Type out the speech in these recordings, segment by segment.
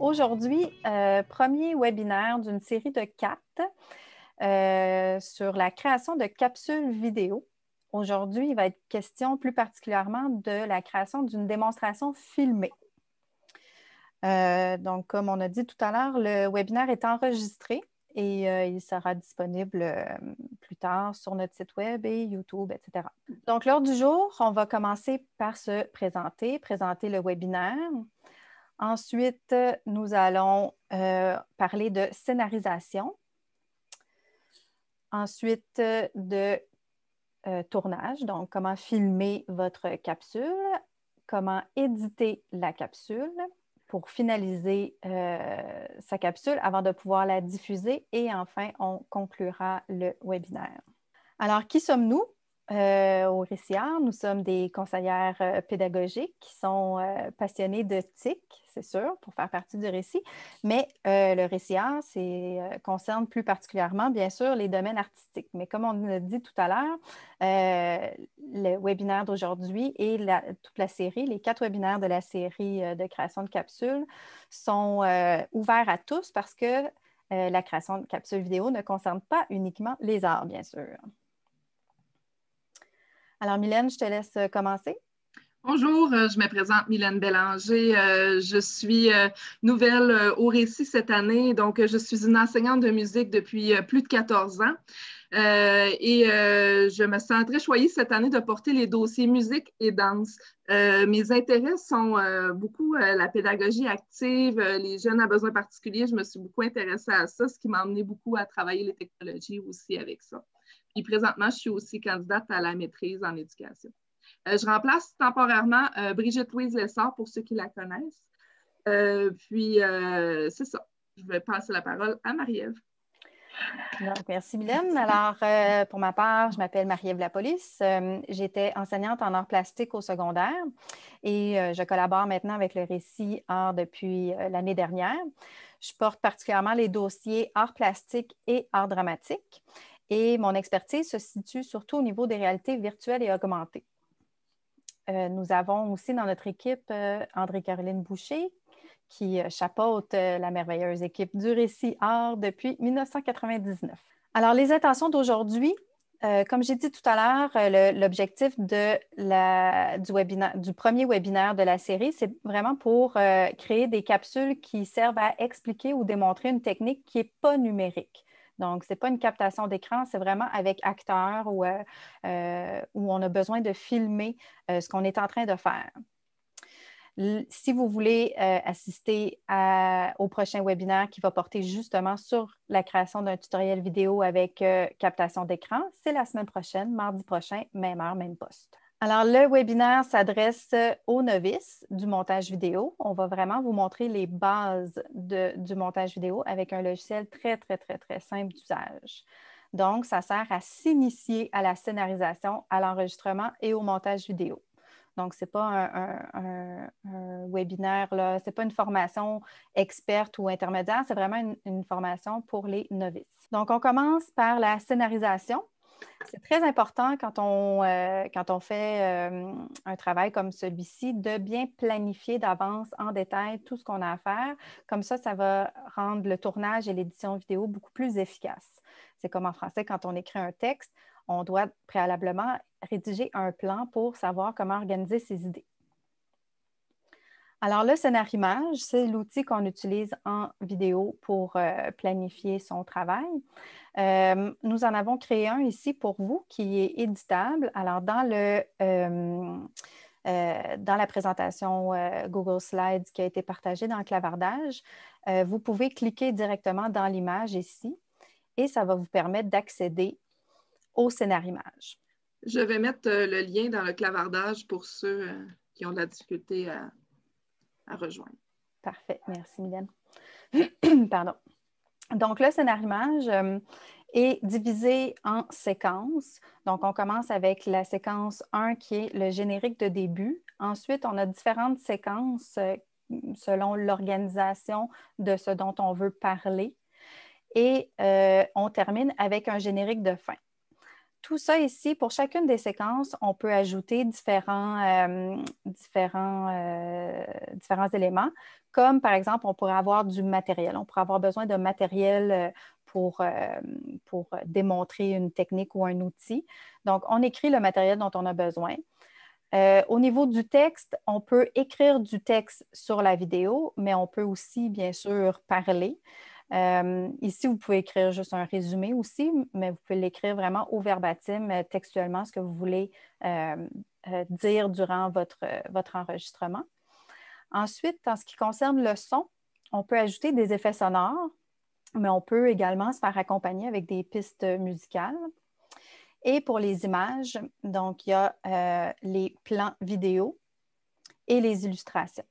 aujourd'hui, euh, premier webinaire d'une série de quatre euh, sur la création de capsules vidéo. Aujourd'hui, il va être question plus particulièrement de la création d'une démonstration filmée. Euh, donc, comme on a dit tout à l'heure, le webinaire est enregistré et il sera disponible plus tard sur notre site web et YouTube, etc. Donc, l'heure du jour, on va commencer par se présenter, présenter le webinaire. Ensuite, nous allons euh, parler de scénarisation. Ensuite, de euh, tournage, donc comment filmer votre capsule, comment éditer la capsule pour finaliser euh, sa capsule avant de pouvoir la diffuser et enfin, on conclura le webinaire. Alors, qui sommes-nous? Euh, au RICIAR, nous sommes des conseillères euh, pédagogiques qui sont euh, passionnées de TIC, c'est sûr, pour faire partie du récit, mais le c'est concerne plus particulièrement, bien sûr, les domaines artistiques. Mais comme on l'a dit tout à l'heure, le webinaire d'aujourd'hui et toute la série, les quatre webinaires de la série de création de capsules sont ouverts à tous parce que la création de capsules vidéo ne concerne pas uniquement les arts, bien sûr. Alors, Mylène, je te laisse euh, commencer. Bonjour, euh, je me présente Mylène Bélanger. Euh, je suis nouvelle au récit cette année, donc je suis une enseignante de musique depuis plus de 14 ans. et je me sens très choisie cette année de porter les dossiers musique et danse. mes intérêts sont beaucoup la pédagogie active, les jeunes à besoins particuliers. Je me suis beaucoup intéressée à ça, ce qui m'a amené beaucoup à travailler les technologies aussi avec ça. Puis présentement, je suis aussi candidate à la maîtrise en éducation. Euh, je remplace temporairement euh, Brigitte Louise Lessard pour ceux qui la connaissent. Euh, puis c'est ça. Je vais passer la parole à Marie-Ève. merci, Mylène. Alors, pour ma part, je m'appelle Marie-Ève Lapolis. J'étais enseignante en arts plastiques au secondaire et je collabore maintenant avec le récit Art depuis l'année dernière. Je porte particulièrement les dossiers Arts plastique et Arts dramatique. Et mon expertise se situe surtout au niveau des réalités virtuelles et augmentées. Euh, nous avons aussi dans notre équipe euh, André-Caroline Boucher, qui euh, chapeaute la merveilleuse équipe du Récit Art depuis 1999. Alors, les intentions d'aujourd'hui, comme j'ai dit tout à l'heure, l'objectif du, premier webinaire de la série, c'est vraiment pour créer des capsules qui servent à expliquer ou démontrer une technique qui n'est pas numérique. Donc, ce n'est pas une captation d'écran, c'est vraiment avec acteurs euh, euh, où, on a besoin de filmer euh, ce qu'on est en train de faire. si vous voulez assister au prochain webinaire qui va porter justement sur la création d'un tutoriel vidéo avec captation d'écran, c'est la semaine prochaine, mardi prochain, même heure, même poste. Alors, le webinaire s'adresse aux novices du montage vidéo. On va vraiment vous montrer les bases du montage vidéo avec un logiciel très, très, très, très simple d'usage. Donc, ça sert à s'initier à la scénarisation, à l'enregistrement et au montage vidéo. Donc, ce n'est pas un, webinaire, ce n'est pas une formation experte ou intermédiaire, c'est vraiment une formation pour les novices. Donc, on commence par la scénarisation. C'est très important quand on, euh, quand on fait euh, un travail comme celui-ci de bien planifier d'avance en détail tout ce qu'on a à faire. Comme ça, ça va rendre le tournage et l'édition vidéo beaucoup plus efficaces. C'est comme en français, quand on écrit un texte, on doit préalablement rédiger un plan pour savoir comment organiser ses idées. Alors, le image, c'est l'outil qu'on utilise en vidéo pour euh, planifier son travail. Euh, nous en avons créé un ici pour vous qui est éditable. Alors, dans le... Euh, dans la présentation Google Slides qui a été partagée dans le clavardage, vous pouvez cliquer directement dans l'image ici et ça va vous permettre d'accéder au image. Je vais mettre le lien dans le clavardage pour ceux qui ont de la difficulté à, à rejoindre. Parfait. Merci, Mylène. Pardon. Donc, le scénario image euh, est divisé en séquences. Donc, on commence avec la séquence 1 qui est le générique de début. Ensuite, on a différentes séquences euh, selon l'organisation de ce dont on veut parler. Et euh, on termine avec un générique de fin tout ça ici, pour chacune des séquences, on peut ajouter euh, euh, différents, éléments, comme par exemple, on pourrait avoir du matériel. On pourrait avoir besoin de matériel euh, pour, démontrer une technique ou un outil. Donc, on écrit le matériel dont on a besoin. au niveau du texte, on peut écrire du texte sur la vidéo, mais on peut aussi, bien sûr, parler. Euh, ici, vous pouvez écrire juste un résumé aussi, mais vous pouvez l'écrire vraiment au verbatim, euh, textuellement, ce que vous voulez euh, dire durant votre, votre enregistrement. Ensuite, en ce qui concerne le son, on peut ajouter des effets sonores, mais on peut également se faire accompagner avec des pistes musicales. Et pour les images, donc il y a les plans vidéo et les illustrations.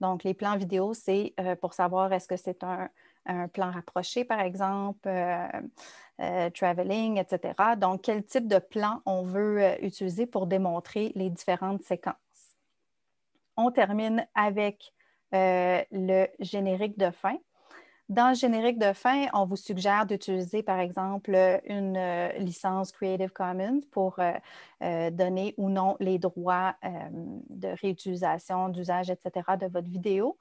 Donc les plans vidéo, c'est pour savoir est-ce que c'est un, un plan rapproché, par exemple, euh, euh, traveling, etc. Donc, quel type de plan on veut euh, utiliser pour démontrer les différentes séquences. On termine avec le générique de fin. Dans le générique de fin, on vous suggère d'utiliser, par exemple, une euh, licence Creative Commons pour euh, euh, donner ou non les droits de réutilisation, d'usage, etc. de votre vidéo.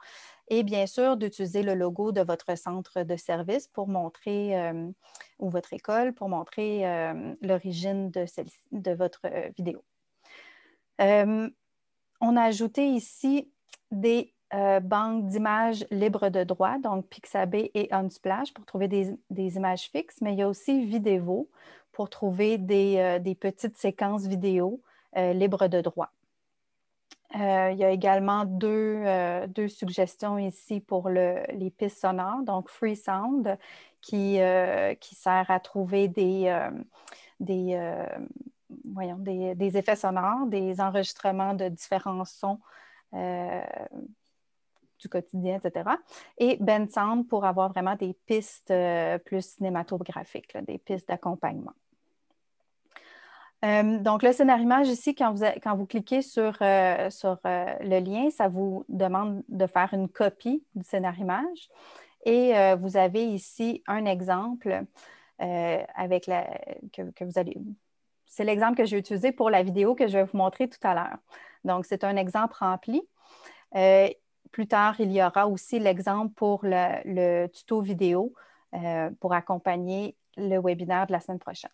Et bien sûr, d'utiliser le logo de votre centre de service pour montrer, ou votre école, pour montrer l'origine de, de votre vidéo. on a ajouté ici des euh, banque d'images libres de droit, donc Pixabay et Unsplash pour trouver des, images fixes, mais il y a aussi Videvo pour trouver euh, des, petites séquences vidéo euh, libres de droit. il y a également deux, suggestions ici pour le, les pistes sonores, donc Free Sound qui, qui sert à trouver des, des voyons, des, effets sonores, des enregistrements de différents sons du quotidien, etc. Et Ben pour avoir vraiment des pistes euh, plus cinématographiques, des pistes d'accompagnement. Euh, donc, le scénarimage ici, quand vous, quand vous cliquez sur, euh, sur le lien, ça vous demande de faire une copie du scénarimage. Et vous avez ici un exemple avec la, que, vous allez c'est l'exemple que j'ai utilisé pour la vidéo que je vais vous montrer tout à l'heure. Donc, c'est un exemple rempli. Plus tard, il y aura aussi l'exemple pour le, tuto vidéo euh, pour accompagner le webinaire de la semaine prochaine.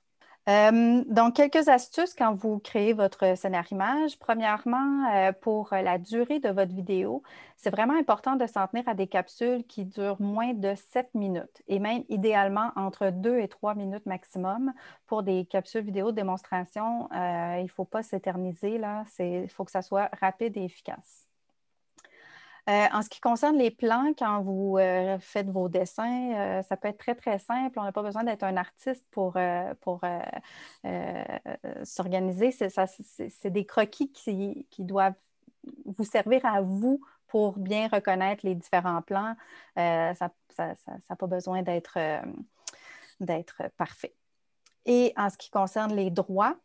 Euh, donc, quelques astuces quand vous créez votre scénario image. Premièrement, euh, pour la durée de votre vidéo, c'est vraiment important de s'en tenir à des capsules qui durent moins de 7 minutes et même idéalement entre 2 et 3 minutes maximum. Pour des capsules vidéo de démonstration, il ne faut pas s'éterniser, là, il faut que ça soit rapide et efficace. Euh, en ce qui concerne les plans, quand vous euh, faites vos dessins, euh, ça peut être très, très simple. On n'a pas besoin d'être un artiste pour, s'organiser. C'est des croquis qui, doivent vous servir à vous pour bien reconnaître les différents plans. ça n'a pas besoin d'être parfait. Et en ce qui concerne les droits,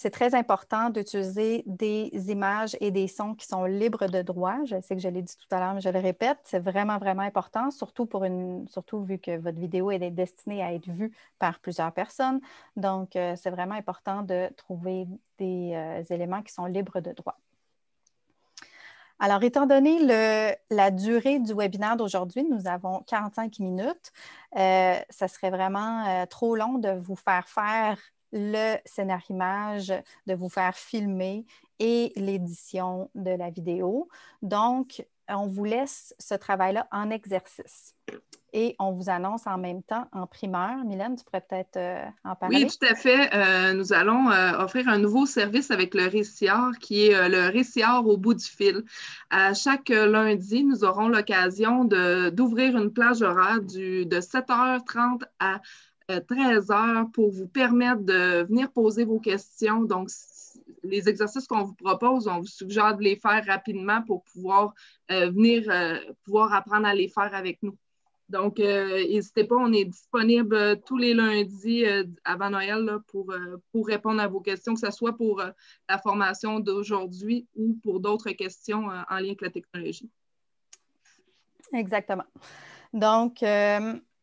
c'est très important d'utiliser des images et des sons qui sont libres de droit. Je sais que je l'ai dit tout à l'heure, mais je le répète, c'est vraiment, vraiment important, surtout, pour une, surtout vu que votre vidéo est destinée à être vue par plusieurs personnes. Donc, euh, c'est vraiment important de trouver des euh, éléments qui sont libres de droit. Alors, étant donné le, la durée du webinaire d'aujourd'hui, nous avons 45 minutes. Euh, ça serait vraiment trop long de vous faire faire le scénario image, de vous faire filmer et l'édition de la vidéo. Donc, on vous laisse ce travail-là en exercice. Et on vous annonce en même temps, en primeur, Mylène, tu pourrais peut-être euh, en parler. Oui, tout à fait. Euh, nous allons euh, offrir un nouveau service avec le récit, qui est le récit au bout du fil. À chaque lundi, nous aurons l'occasion d'ouvrir une plage horaire du, de 7h30 à 13 euh, heures pour vous permettre de venir poser vos questions. Donc, les exercices qu'on vous propose, on vous suggère de les faire rapidement pour pouvoir euh, venir, euh, pouvoir apprendre à les faire avec nous. Donc, n'hésitez pas, on est disponible tous les lundis avant Noël pour, pour répondre à vos questions, que ce soit pour la formation d'aujourd'hui ou pour d'autres questions en lien avec la technologie. Exactement. Donc,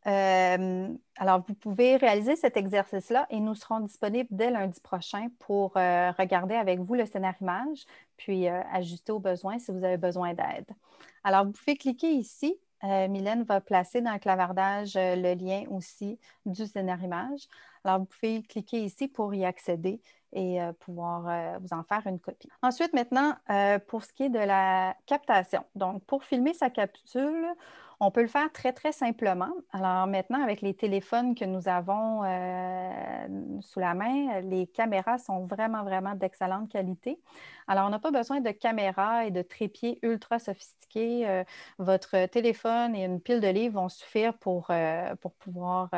euh, alors, vous pouvez réaliser cet exercice-là et nous serons disponibles dès lundi prochain pour euh, regarder avec vous le scénario image, puis euh, ajuster aux besoins si vous avez besoin d'aide. Alors, vous pouvez cliquer ici. Mylène va placer dans le clavardage le lien aussi du scénario image. Alors, vous pouvez cliquer ici pour y accéder et pouvoir vous en faire une copie. Ensuite, maintenant, pour ce qui est de la captation. Donc, pour filmer sa capsule, on peut le faire très, très simplement. Alors maintenant, avec les téléphones que nous avons euh, sous la main, les caméras sont vraiment, vraiment d'excellente qualité. Alors, on n'a pas besoin de caméras et de trépieds ultra sophistiqués. Euh, votre téléphone et une pile de livres vont suffire pour euh, pouvoir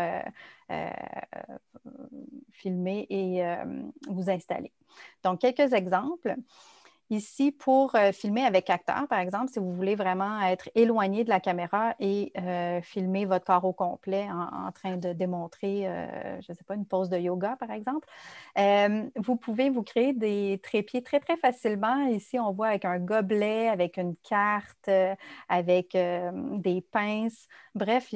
filmer et vous installer. Donc, quelques exemples. Ici, pour euh, filmer avec acteur, par exemple, si vous voulez vraiment être éloigné de la caméra et euh, filmer votre corps au complet en, train de démontrer, euh, je ne sais pas, une pose de yoga, par exemple, vous pouvez vous créer des trépieds très, très facilement. Ici, on voit avec un gobelet, avec une carte, avec des pinces. Bref,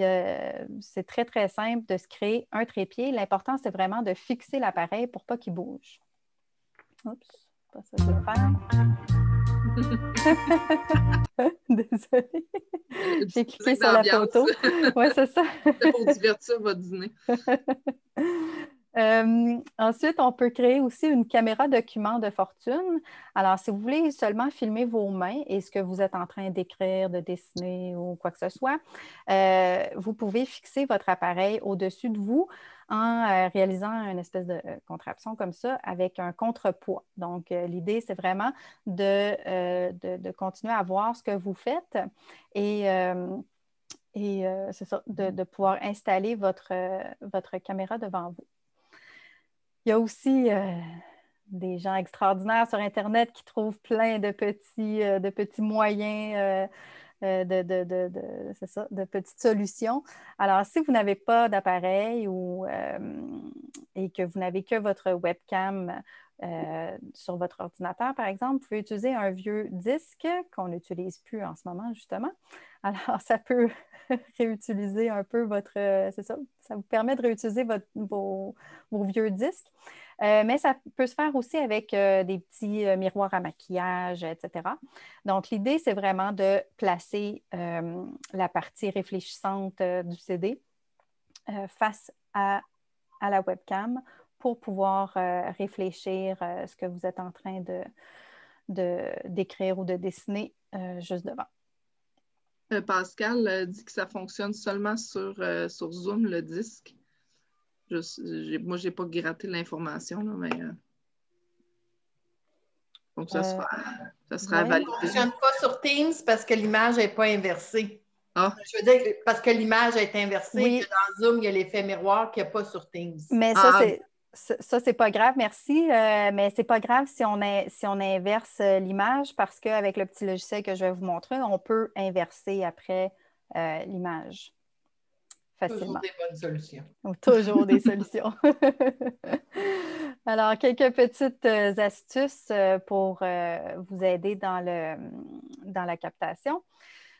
c'est très, très simple de se créer un trépied. L'important, c'est vraiment de fixer l'appareil pour pas qu'il bouge. Oups pas ça que je veux faire. Désolée. J'ai cliqué sur la photo. Oui, c'est ça. c'est pour divertir votre dîner. Euh, ensuite, on peut créer aussi une caméra document de fortune. Alors, si vous voulez seulement filmer vos mains et ce que vous êtes en train d'écrire, de dessiner ou quoi que ce soit, euh, vous pouvez fixer votre appareil au-dessus de vous en euh, réalisant une espèce de contraption comme ça avec un contrepoids. Donc, l'idée, c'est vraiment de, continuer à voir ce que vous faites et et de, pouvoir installer votre, votre caméra devant vous. Il y a aussi euh, des gens extraordinaires sur Internet qui trouvent plein de petits, moyens. de, petites solutions. Alors, si vous n'avez pas d'appareil euh, et que vous n'avez que votre webcam, euh, sur votre ordinateur, par exemple, vous pouvez utiliser un vieux disque qu'on n'utilise plus en ce moment, justement. Alors, ça peut réutiliser un peu votre... Euh, c'est ça, ça vous permet de réutiliser vos, vieux disques. Euh, mais ça peut se faire aussi avec des petits miroirs à maquillage, etc. Donc, l'idée, c'est vraiment de placer la partie réfléchissante du CD face à la webcam pour pouvoir euh, réfléchir à euh, ce que vous êtes en train de, d'écrire ou de dessiner euh, juste devant. Pascal dit que ça fonctionne seulement sur, sur Zoom, le disque. moi, je n'ai pas gratté l'information, mais. Donc, ça, sera, ça validé. Ça ne fonctionne pas sur Teams parce que l'image n'est pas inversée. Ah. Je veux dire, parce que l'image est inversée, que dans Zoom, il y a l'effet miroir qu'il n'y pas sur Teams. Mais ça, ah. c'est ça, c'est pas grave, merci. Euh, mais c'est pas grave si on, inverse euh, l'image parce qu'avec le petit logiciel que je vais vous montrer, on peut inverser après euh, l'image facilement. Toujours des bonnes solutions. toujours des solutions. Alors, quelques petites astuces pour vous aider dans, dans la captation.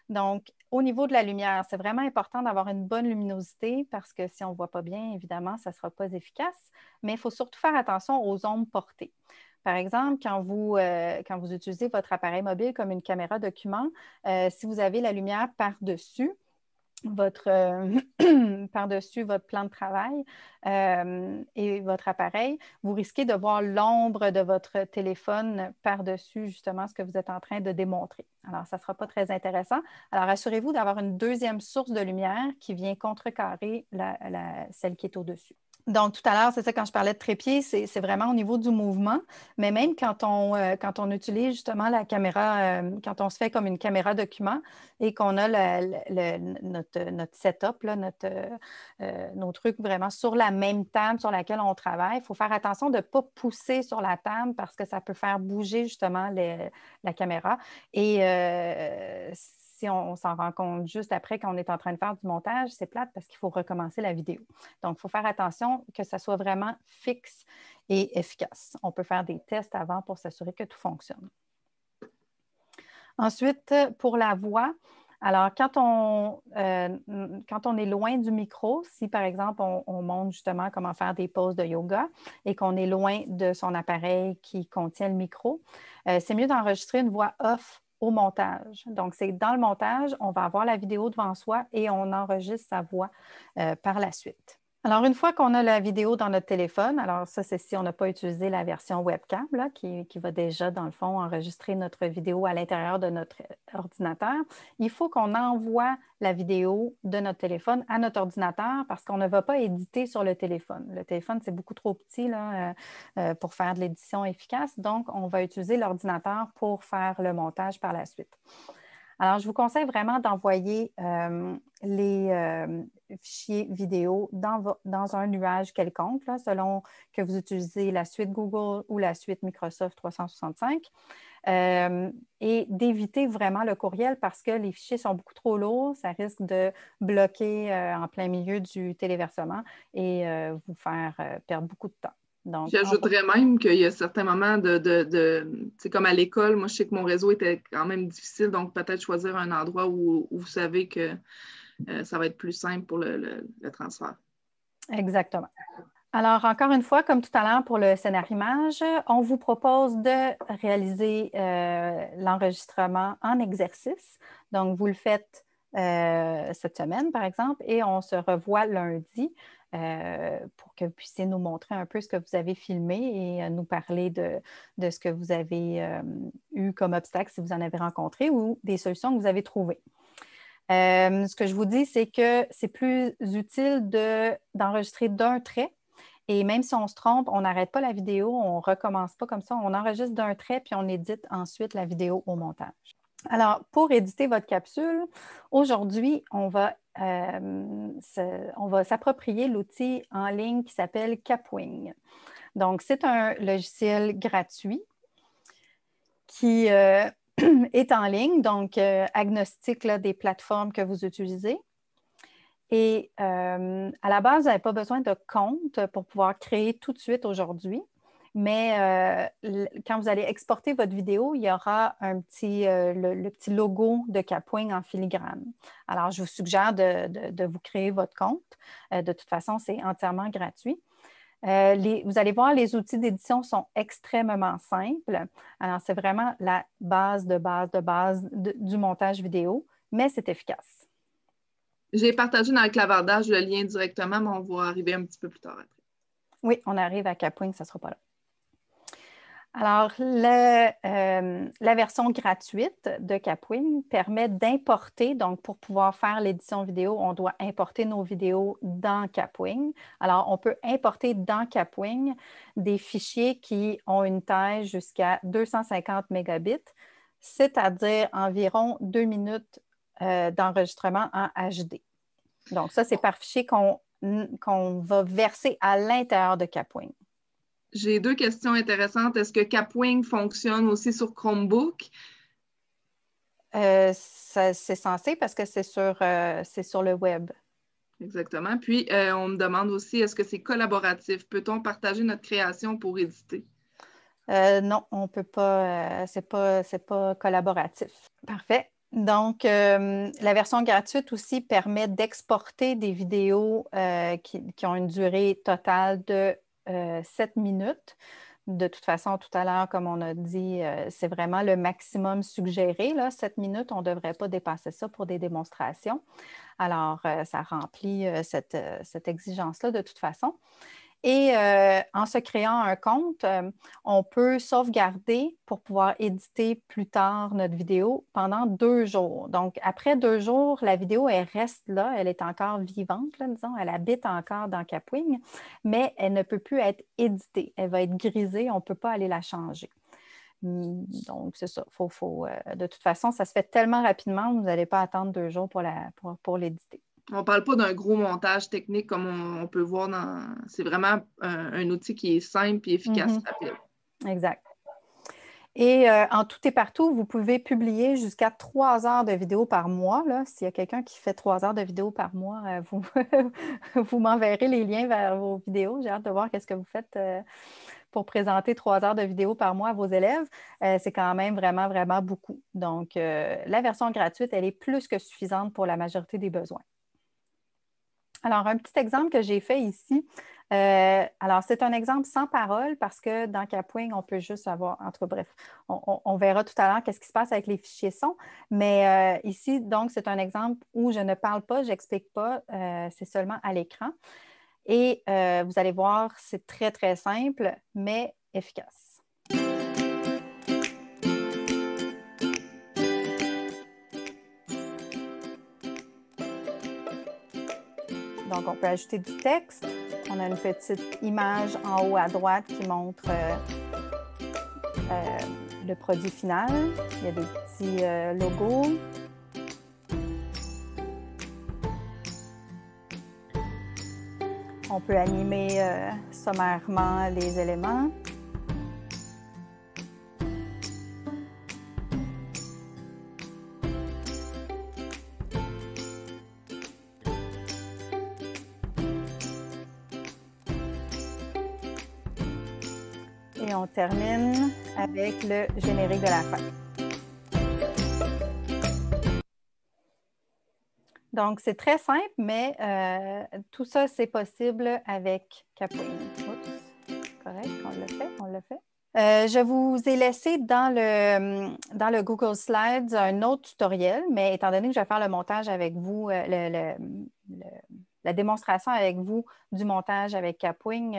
Donc, au niveau de la lumière, c'est vraiment important d'avoir une bonne luminosité parce que si on ne voit pas bien, évidemment, ça ne sera pas efficace, mais il faut surtout faire attention aux ombres portées. Par exemple, quand vous, euh, utilisez votre appareil mobile comme une caméra document, euh, si vous avez la lumière par-dessus, votre euh, par-dessus votre plan de travail euh, et votre appareil, vous risquez de voir l'ombre de votre téléphone par-dessus justement ce que vous êtes en train de démontrer. Alors, ça ne sera pas très intéressant. Alors, assurez-vous d'avoir une deuxième source de lumière qui vient contrecarrer celle qui est au-dessus. Donc, tout à l'heure, c'est ça, quand je parlais de trépied, c'est vraiment au niveau du mouvement. Mais même quand on, euh, quand on utilise justement la caméra, euh, quand on se fait comme une caméra document et qu'on a notre, notre, setup, là, notre, euh, nos trucs vraiment sur la même table sur laquelle on travaille, il faut faire attention de ne pas pousser sur la table parce que ça peut faire bouger justement la caméra. Et si on, s'en rend compte juste après qu'on est en train de faire du montage, c'est plate parce qu'il faut recommencer la vidéo. Donc, il faut faire attention que ça soit vraiment fixe et efficace. On peut faire des tests avant pour s'assurer que tout fonctionne. Ensuite, pour la voix, alors, quand on, euh, quand on est loin du micro, si par exemple on, montre justement comment faire des pauses de yoga et qu'on est loin de son appareil qui contient le micro, euh, c'est mieux d'enregistrer une voix off au montage. Donc, c'est dans le montage, on va avoir la vidéo devant soi et on enregistre sa voix euh, par la suite. Alors, une fois qu'on a la vidéo dans notre téléphone, alors ça, c'est si on n'a pas utilisé la version webcam qui, va déjà, dans le fond, enregistrer notre vidéo à l'intérieur de notre ordinateur. Il faut qu'on envoie la vidéo de notre téléphone à notre ordinateur parce qu'on ne va pas éditer sur le téléphone. Le téléphone, c'est beaucoup trop petit euh, euh, pour faire de l'édition efficace. Donc, on va utiliser l'ordinateur pour faire le montage par la suite. Alors, je vous conseille vraiment d'envoyer euh, les euh, fichiers vidéo dans, un nuage quelconque, selon que vous utilisez la suite Google ou la suite Microsoft 365, euh, et d'éviter vraiment le courriel parce que les fichiers sont beaucoup trop lourds, ça risque de bloquer en plein milieu du téléversement et vous faire perdre beaucoup de temps. J'ajouterais même qu'il y a certains moments de, de, comme à l'école, moi je sais que mon réseau était quand même difficile, donc peut-être choisir un endroit où, vous savez que euh, ça va être plus simple pour le, transfert. Exactement. Alors, encore une fois, comme tout à l'heure pour le scénario image, on vous propose de réaliser euh, l'enregistrement en exercice. Donc, vous le faites euh, cette semaine, par exemple, et on se revoit lundi euh, pour que vous puissiez nous montrer un peu ce que vous avez filmé et euh, nous parler de, ce que vous avez euh, eu comme obstacle si vous en avez rencontré ou des solutions que vous avez trouvées. ce que je vous dis, c'est que c'est plus utile d'enregistrer d'un trait. Et même si on se trompe, on n'arrête pas la vidéo, on ne recommence pas comme ça. On enregistre d'un trait, puis on édite ensuite la vidéo au montage. Alors, pour éditer votre capsule, aujourd'hui, on va euh, on va s'approprier l'outil en ligne qui s'appelle Capwing. Donc, c'est un logiciel gratuit qui euh, est en ligne, donc euh, agnostique des plateformes que vous utilisez. Et à la base, vous n'avez pas besoin de compte pour pouvoir créer tout de suite aujourd'hui. Mais euh, quand vous allez exporter votre vidéo, il y aura un petit, euh, le, petit logo de Capwing en filigrane. Alors, je vous suggère de, vous créer votre compte. Euh, de toute façon, c'est entièrement gratuit. vous allez voir, les outils d'édition sont extrêmement simples. Alors, c'est vraiment la base de base de base du montage vidéo, mais c'est efficace. J'ai partagé dans le clavardage le lien directement, mais on va arriver un petit peu plus tard après. Oui, on arrive à Capwing, ça ne sera pas là. Alors, euh, la version gratuite de Capwing permet d'importer, donc pour pouvoir faire l'édition vidéo, on doit importer nos vidéos dans Capwing. Alors, on peut importer dans Capwing des fichiers qui ont une taille jusqu'à 250 mégabits, c'est-à-dire environ deux minutes euh, d'enregistrement en HD. Donc, ça, c'est par fichier qu'on va verser à l'intérieur de Capwing. J'ai deux questions intéressantes. Est-ce que Capwing fonctionne aussi sur Chromebook? Euh, c'est censé parce que c'est sur, euh, sur le web. Exactement. Puis, euh, on me demande aussi, est-ce que c'est collaboratif? Peut-on partager notre création pour éditer? non, on ne peut pas. c'est pas, pas collaboratif. Parfait. Donc, la version gratuite aussi permet d'exporter des vidéos qui, ont une durée totale de 7 euh, minutes. De toute façon, tout à l'heure, comme on a dit, euh, c'est vraiment le maximum suggéré. Là, 7 minutes, on ne devrait pas dépasser ça pour des démonstrations. Alors, euh, ça remplit cette exigence-là de toute façon. Et euh, en se créant un compte, euh, on peut sauvegarder pour pouvoir éditer plus tard notre vidéo pendant deux jours. Donc, après deux jours, la vidéo, elle reste là, elle est encore vivante, disons, elle habite encore dans Capwing, mais elle ne peut plus être éditée. Elle va être grisée, on ne peut pas aller la changer. Mmh, donc, c'est ça. Faut, euh, de toute façon, ça se fait tellement rapidement, vous n'allez pas attendre deux jours pour l'éditer. On ne parle pas d'un gros montage technique comme on, peut voir dans. C'est vraiment un, outil qui est simple et efficace, mhm. Exact. Et euh, en tout et partout, vous pouvez publier jusqu'à trois heures de vidéos par mois. S'il y a quelqu'un qui fait trois heures de vidéos par mois, euh, vous, vous m'enverrez les liens vers vos vidéos. J'ai hâte de voir qu'est-ce que vous faites euh, pour présenter trois heures de vidéos par mois à vos élèves. C'est quand même vraiment, vraiment beaucoup. Donc, la version gratuite, elle est plus que suffisante pour la majorité des besoins. Alors, un petit exemple que j'ai fait ici. Euh, alors, c'est un exemple sans parole parce que dans Capwing, on peut juste avoir, en tout bref, on, verra tout à l'heure qu'est-ce qui se passe avec les fichiers sons. Mais euh, ici, donc, c'est un exemple où je ne parle pas, j'explique pas, euh, c'est seulement à l'écran. Et vous allez voir, c'est très, très simple, mais efficace. Donc, on peut ajouter du texte. On a une petite image en haut à droite qui montre euh, euh, le produit final. Il y a des petits euh, logos. On peut animer sommairement les éléments. termine avec le générique de la fin. Donc, c'est très simple, mais euh, tout ça, c'est possible avec Capwing. Oups, correct, on l'a fait, on fait. Euh, je vous ai laissé dans le, dans le Google Slides un autre tutoriel, mais étant donné que je vais faire le montage avec vous, euh, la démonstration avec vous du montage avec Capwing,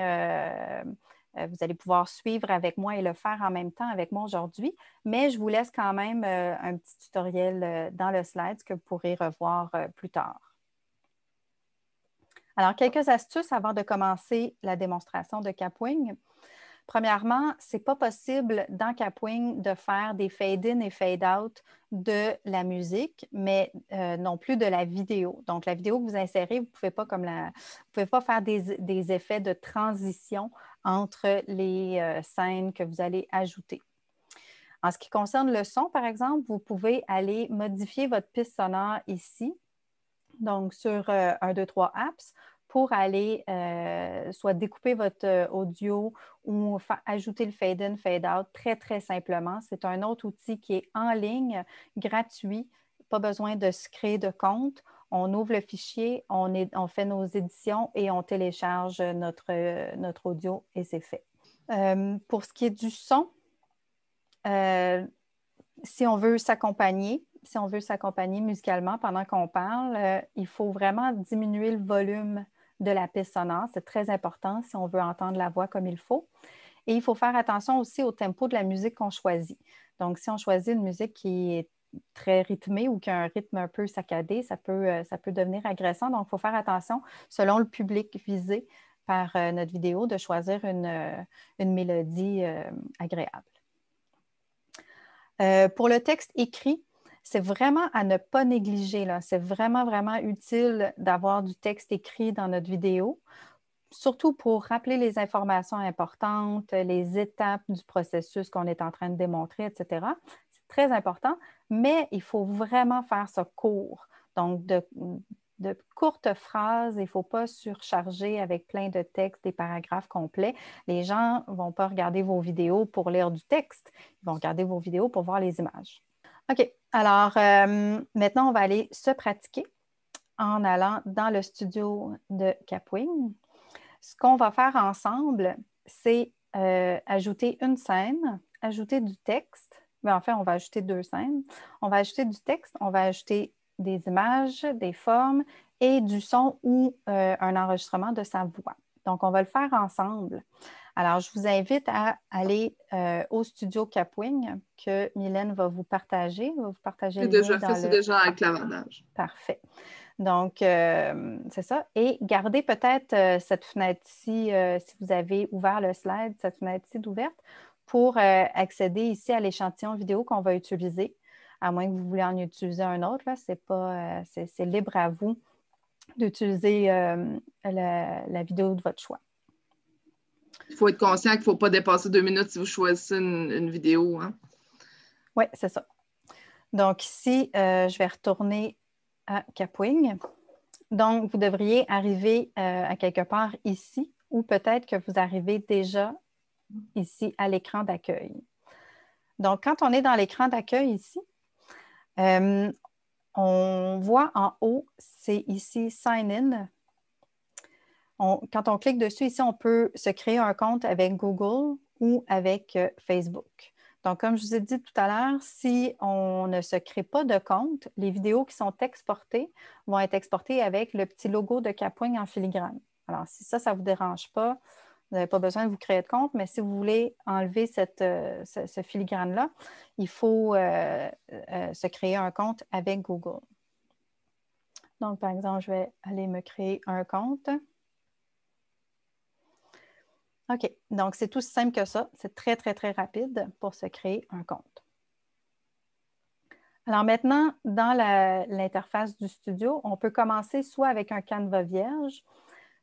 euh, vous allez pouvoir suivre avec moi et le faire en même temps avec moi aujourd'hui, mais je vous laisse quand même euh, un petit tutoriel euh, dans le slide que vous pourrez revoir plus tard. Alors, quelques astuces avant de commencer la démonstration de Capwing. Premièrement, ce n'est pas possible dans Capwing de faire des fade-in et fade-out de la musique, mais non plus de la vidéo. Donc, la vidéo que vous insérez, vous ne pouvez pas, pouvez pas faire des, des effets de transition entre les euh, scènes que vous allez ajouter. En ce qui concerne le son, par exemple, vous pouvez aller modifier votre piste sonore ici, donc sur 1, 2, 3 apps, pour aller euh, soit découper votre euh, audio ou ajouter le fade-in, fade-out très, très simplement. C'est un autre outil qui est en ligne, gratuit, pas besoin de se créer de compte on ouvre le fichier, on, fait nos éditions et on télécharge notre, audio et c'est fait. Euh, pour ce qui est du son, euh, si on veut s'accompagner, si on veut s'accompagner musicalement pendant qu'on parle, euh, il faut vraiment diminuer le volume de la piste sonore. C'est très important si on veut entendre la voix comme il faut. Et il faut faire attention aussi au tempo de la musique qu'on choisit. Donc, si on choisit une musique qui est très rythmé ou qui a un rythme un peu saccadé, ça peut, euh, ça peut devenir agressant. Donc, il faut faire attention, selon le public visé par euh, notre vidéo, de choisir une, euh, mélodie agréable. pour le texte écrit, c'est vraiment à ne pas négliger. C'est vraiment, vraiment utile d'avoir du texte écrit dans notre vidéo, surtout pour rappeler les informations importantes, les étapes du processus qu'on est en train de démontrer, etc très important, mais il faut vraiment faire ça court. Donc, de, courtes phrases, il ne faut pas surcharger avec plein de textes, des paragraphes complets. Les gens ne vont pas regarder vos vidéos pour lire du texte, ils vont regarder vos vidéos pour voir les images. OK, alors euh, maintenant, on va aller se pratiquer en allant dans le studio de Capwing. Ce qu'on va faire ensemble, c'est euh, ajouter une scène, ajouter du texte mais ben, en fait, on va ajouter deux scènes. On va ajouter du texte, on va ajouter des images, des formes et du son ou euh, un enregistrement de sa voix. Donc, on va le faire ensemble. Alors, je vous invite à aller euh, au studio Capwing que Mylène va vous partager. Va vous partager c'est déjà fait, déjà avec l'avantage. Parfait. Donc, euh, c'est ça. Et gardez peut-être cette fenêtre-ci, si vous avez ouvert le slide, cette fenêtre-ci d'ouverte, pour euh, accéder ici à l'échantillon vidéo qu'on va utiliser, à moins que vous voulez en utiliser un autre. C'est pas, euh, c'est libre à vous d'utiliser euh, la, vidéo de votre choix il faut être conscient qu'il ne faut pas dépasser deux minutes si vous choisissez une, vidéo. Hein. Oui, c'est ça. Donc ici, je vais retourner à Capwing. Donc, vous devriez arriver à quelque part ici ou peut-être que vous arrivez déjà ici à l'écran d'accueil. Donc, quand on est dans l'écran d'accueil ici, euh, on voit en haut, c'est ici Sign In. quand on clique dessus, ici, on peut se créer un compte avec Google ou avec euh, Facebook. Donc, comme je vous ai dit tout à l'heure, si on ne se crée pas de compte, les vidéos qui sont exportées vont être exportées avec le petit logo de Capwing en filigrane. Alors, si ça, ça ne vous dérange pas, vous n'avez pas besoin de vous créer de compte, mais si vous voulez enlever euh, ce, filigrane-là, il faut euh, euh, se créer un compte avec Google. Donc, par exemple, je vais aller me créer un compte. OK, donc c'est tout simple que ça. C'est très, très, très rapide pour se créer un compte. Alors maintenant, dans l'interface du studio, on peut commencer soit avec un Canva vierge,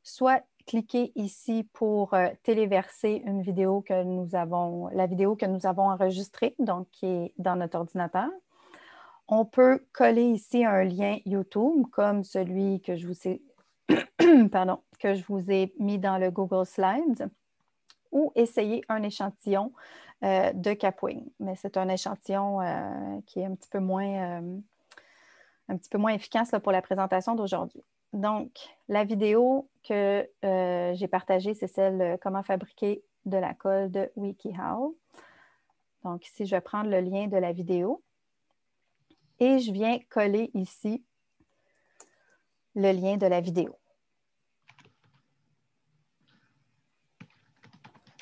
soit cliquez ici pour euh, téléverser une vidéo que nous avons, la vidéo que nous avons enregistrée, donc qui est dans notre ordinateur. On peut coller ici un lien YouTube comme celui que je vous ai, pardon, que je vous ai mis dans le Google Slides ou essayer un échantillon euh, de Capwing. Mais c'est un échantillon euh, qui est un petit peu moins, un petit peu moins efficace pour la présentation d'aujourd'hui. Donc, la vidéo que euh, j'ai partagée, c'est celle Comment fabriquer de la colle de WikiHow. Donc, ici, je vais prendre le lien de la vidéo et je viens coller ici le lien de la vidéo.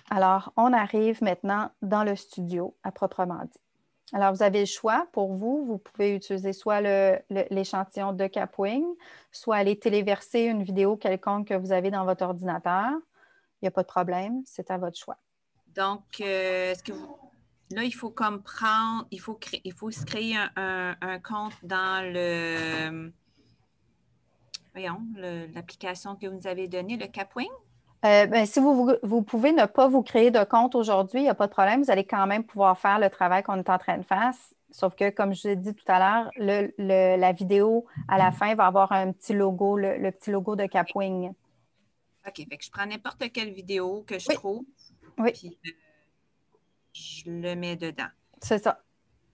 Alors, on arrive maintenant dans le studio à proprement dit. Alors, vous avez le choix pour vous. Vous pouvez utiliser soit l'échantillon de Capwing, soit aller téléverser une vidéo quelconque que vous avez dans votre ordinateur. Il n'y a pas de problème, c'est à votre choix. Donc, euh, est-ce que vous... là, il faut comprendre il faut, créer, il faut se créer un, un compte dans le, voyons, l'application que vous nous avez donnée, le Capwing? Euh, ben, si vous, pouvez ne pas vous créer de compte aujourd'hui, il n'y a pas de problème, vous allez quand même pouvoir faire le travail qu'on est en train de faire. Sauf que, comme je ai dit tout à l'heure, la vidéo à la fin va avoir un petit logo, le, petit logo de Capwing. OK, je prends n'importe quelle vidéo que je trouve. Oui. Puis euh, je le mets dedans. C'est ça.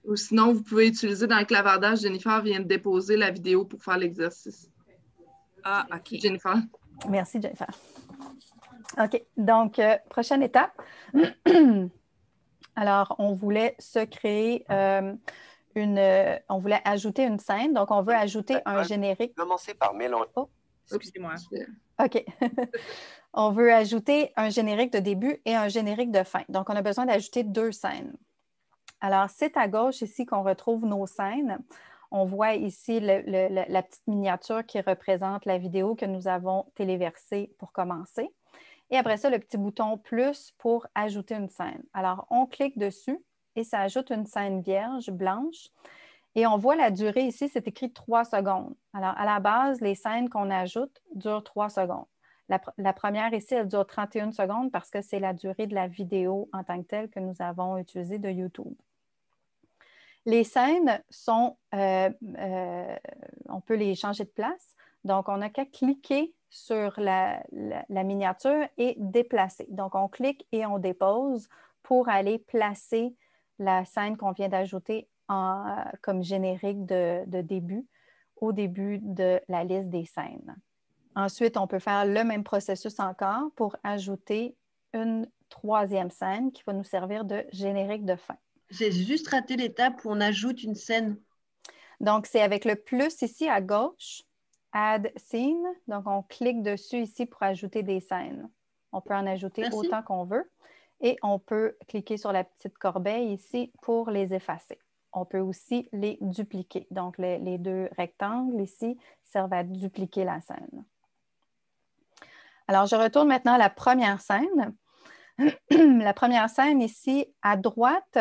Ou sinon, vous pouvez utiliser dans le clavardage, Jennifer vient de déposer la vidéo pour faire l'exercice. Ah, OK. Jennifer. Merci, Jennifer. OK. Donc, euh, prochaine étape. Alors, on voulait se créer euh, une. Euh, on voulait ajouter une scène. Donc, on veut ajouter un, générique. Commencer par mélanger. Oh, excusez-moi. OK. on veut ajouter un générique de début et un générique de fin. Donc, on a besoin d'ajouter deux scènes. Alors, c'est à gauche ici qu'on retrouve nos scènes. On voit ici la petite miniature qui représente la vidéo que nous avons téléversée pour commencer. Et après ça, le petit bouton plus pour ajouter une scène. Alors, on clique dessus et ça ajoute une scène vierge blanche. Et on voit la durée ici, c'est écrit 3 secondes. Alors, à la base, les scènes qu'on ajoute durent 3 secondes. La, première ici, elle dure 31 secondes parce que c'est la durée de la vidéo en tant que telle que nous avons utilisée de YouTube. Les scènes sont, euh, euh, on peut les changer de place. Donc, on n'a qu'à cliquer sur la, miniature et déplacer. Donc, on clique et on dépose pour aller placer la scène qu'on vient d'ajouter euh, comme générique de, de début au début de la liste des scènes. Ensuite, on peut faire le même processus encore pour ajouter une troisième scène qui va nous servir de générique de fin. J'ai juste raté l'étape où on ajoute une scène. Donc, c'est avec le plus ici à gauche Add Scene. Donc, on clique dessus ici pour ajouter des scènes. On peut en ajouter autant qu'on veut. Et on peut cliquer sur la petite corbeille ici pour les effacer. On peut aussi les dupliquer. Donc, les deux rectangles ici servent à dupliquer la scène. Alors, je retourne maintenant à la première scène. la première scène ici, à droite,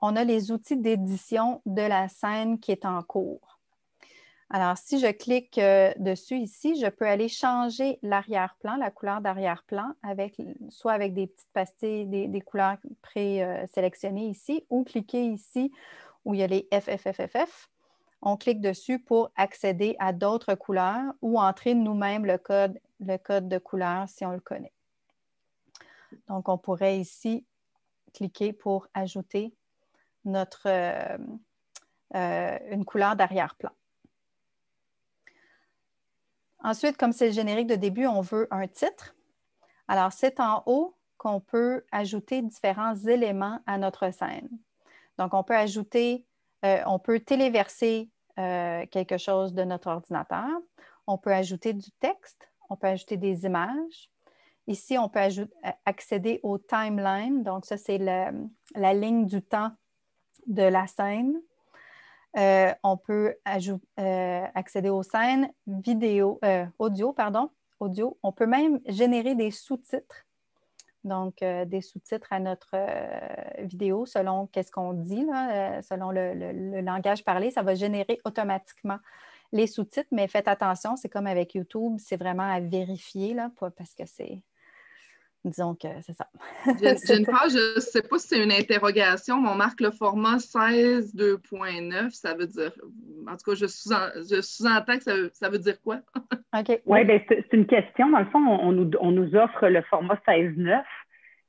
on a les outils d'édition de la scène qui est en cours. Alors, si je clique euh, dessus ici, je peux aller changer l'arrière-plan, la couleur d'arrière-plan, avec, soit avec des petites pastilles, des, couleurs pré-sélectionnées ici, ou cliquer ici où il y a les FFFFF. On clique dessus pour accéder à d'autres couleurs ou entrer nous-mêmes le code, le code de couleur si on le connaît. Donc, on pourrait ici cliquer pour ajouter notre, euh, euh, une couleur d'arrière-plan. Ensuite, comme c'est le générique de début, on veut un titre. Alors, c'est en haut qu'on peut ajouter différents éléments à notre scène. Donc, on peut ajouter, euh, on peut téléverser euh, quelque chose de notre ordinateur. On peut ajouter du texte, on peut ajouter des images. Ici, on peut euh, accéder au timeline. Donc, ça, c'est la ligne du temps de la scène. Euh, on peut euh, accéder aux scènes vidéo, euh, audio, pardon, audio. On peut même générer des sous-titres, donc des sous-titres à notre vidéo selon qu'est-ce qu'on dit, selon le, langage parlé, ça va générer automatiquement les sous-titres, mais faites attention, c'est comme avec YouTube, c'est vraiment à vérifier là, parce que c'est Disons que c'est ça. J'ai une phrase, je ne sais pas si c'est une interrogation, mais on marque le format 16 2.9. Ça veut dire, en tout cas, je sous-entends que ça veut, dire quoi? OK. Oui, ben, c'est une question. Dans le fond, on nous, offre le format 16.9.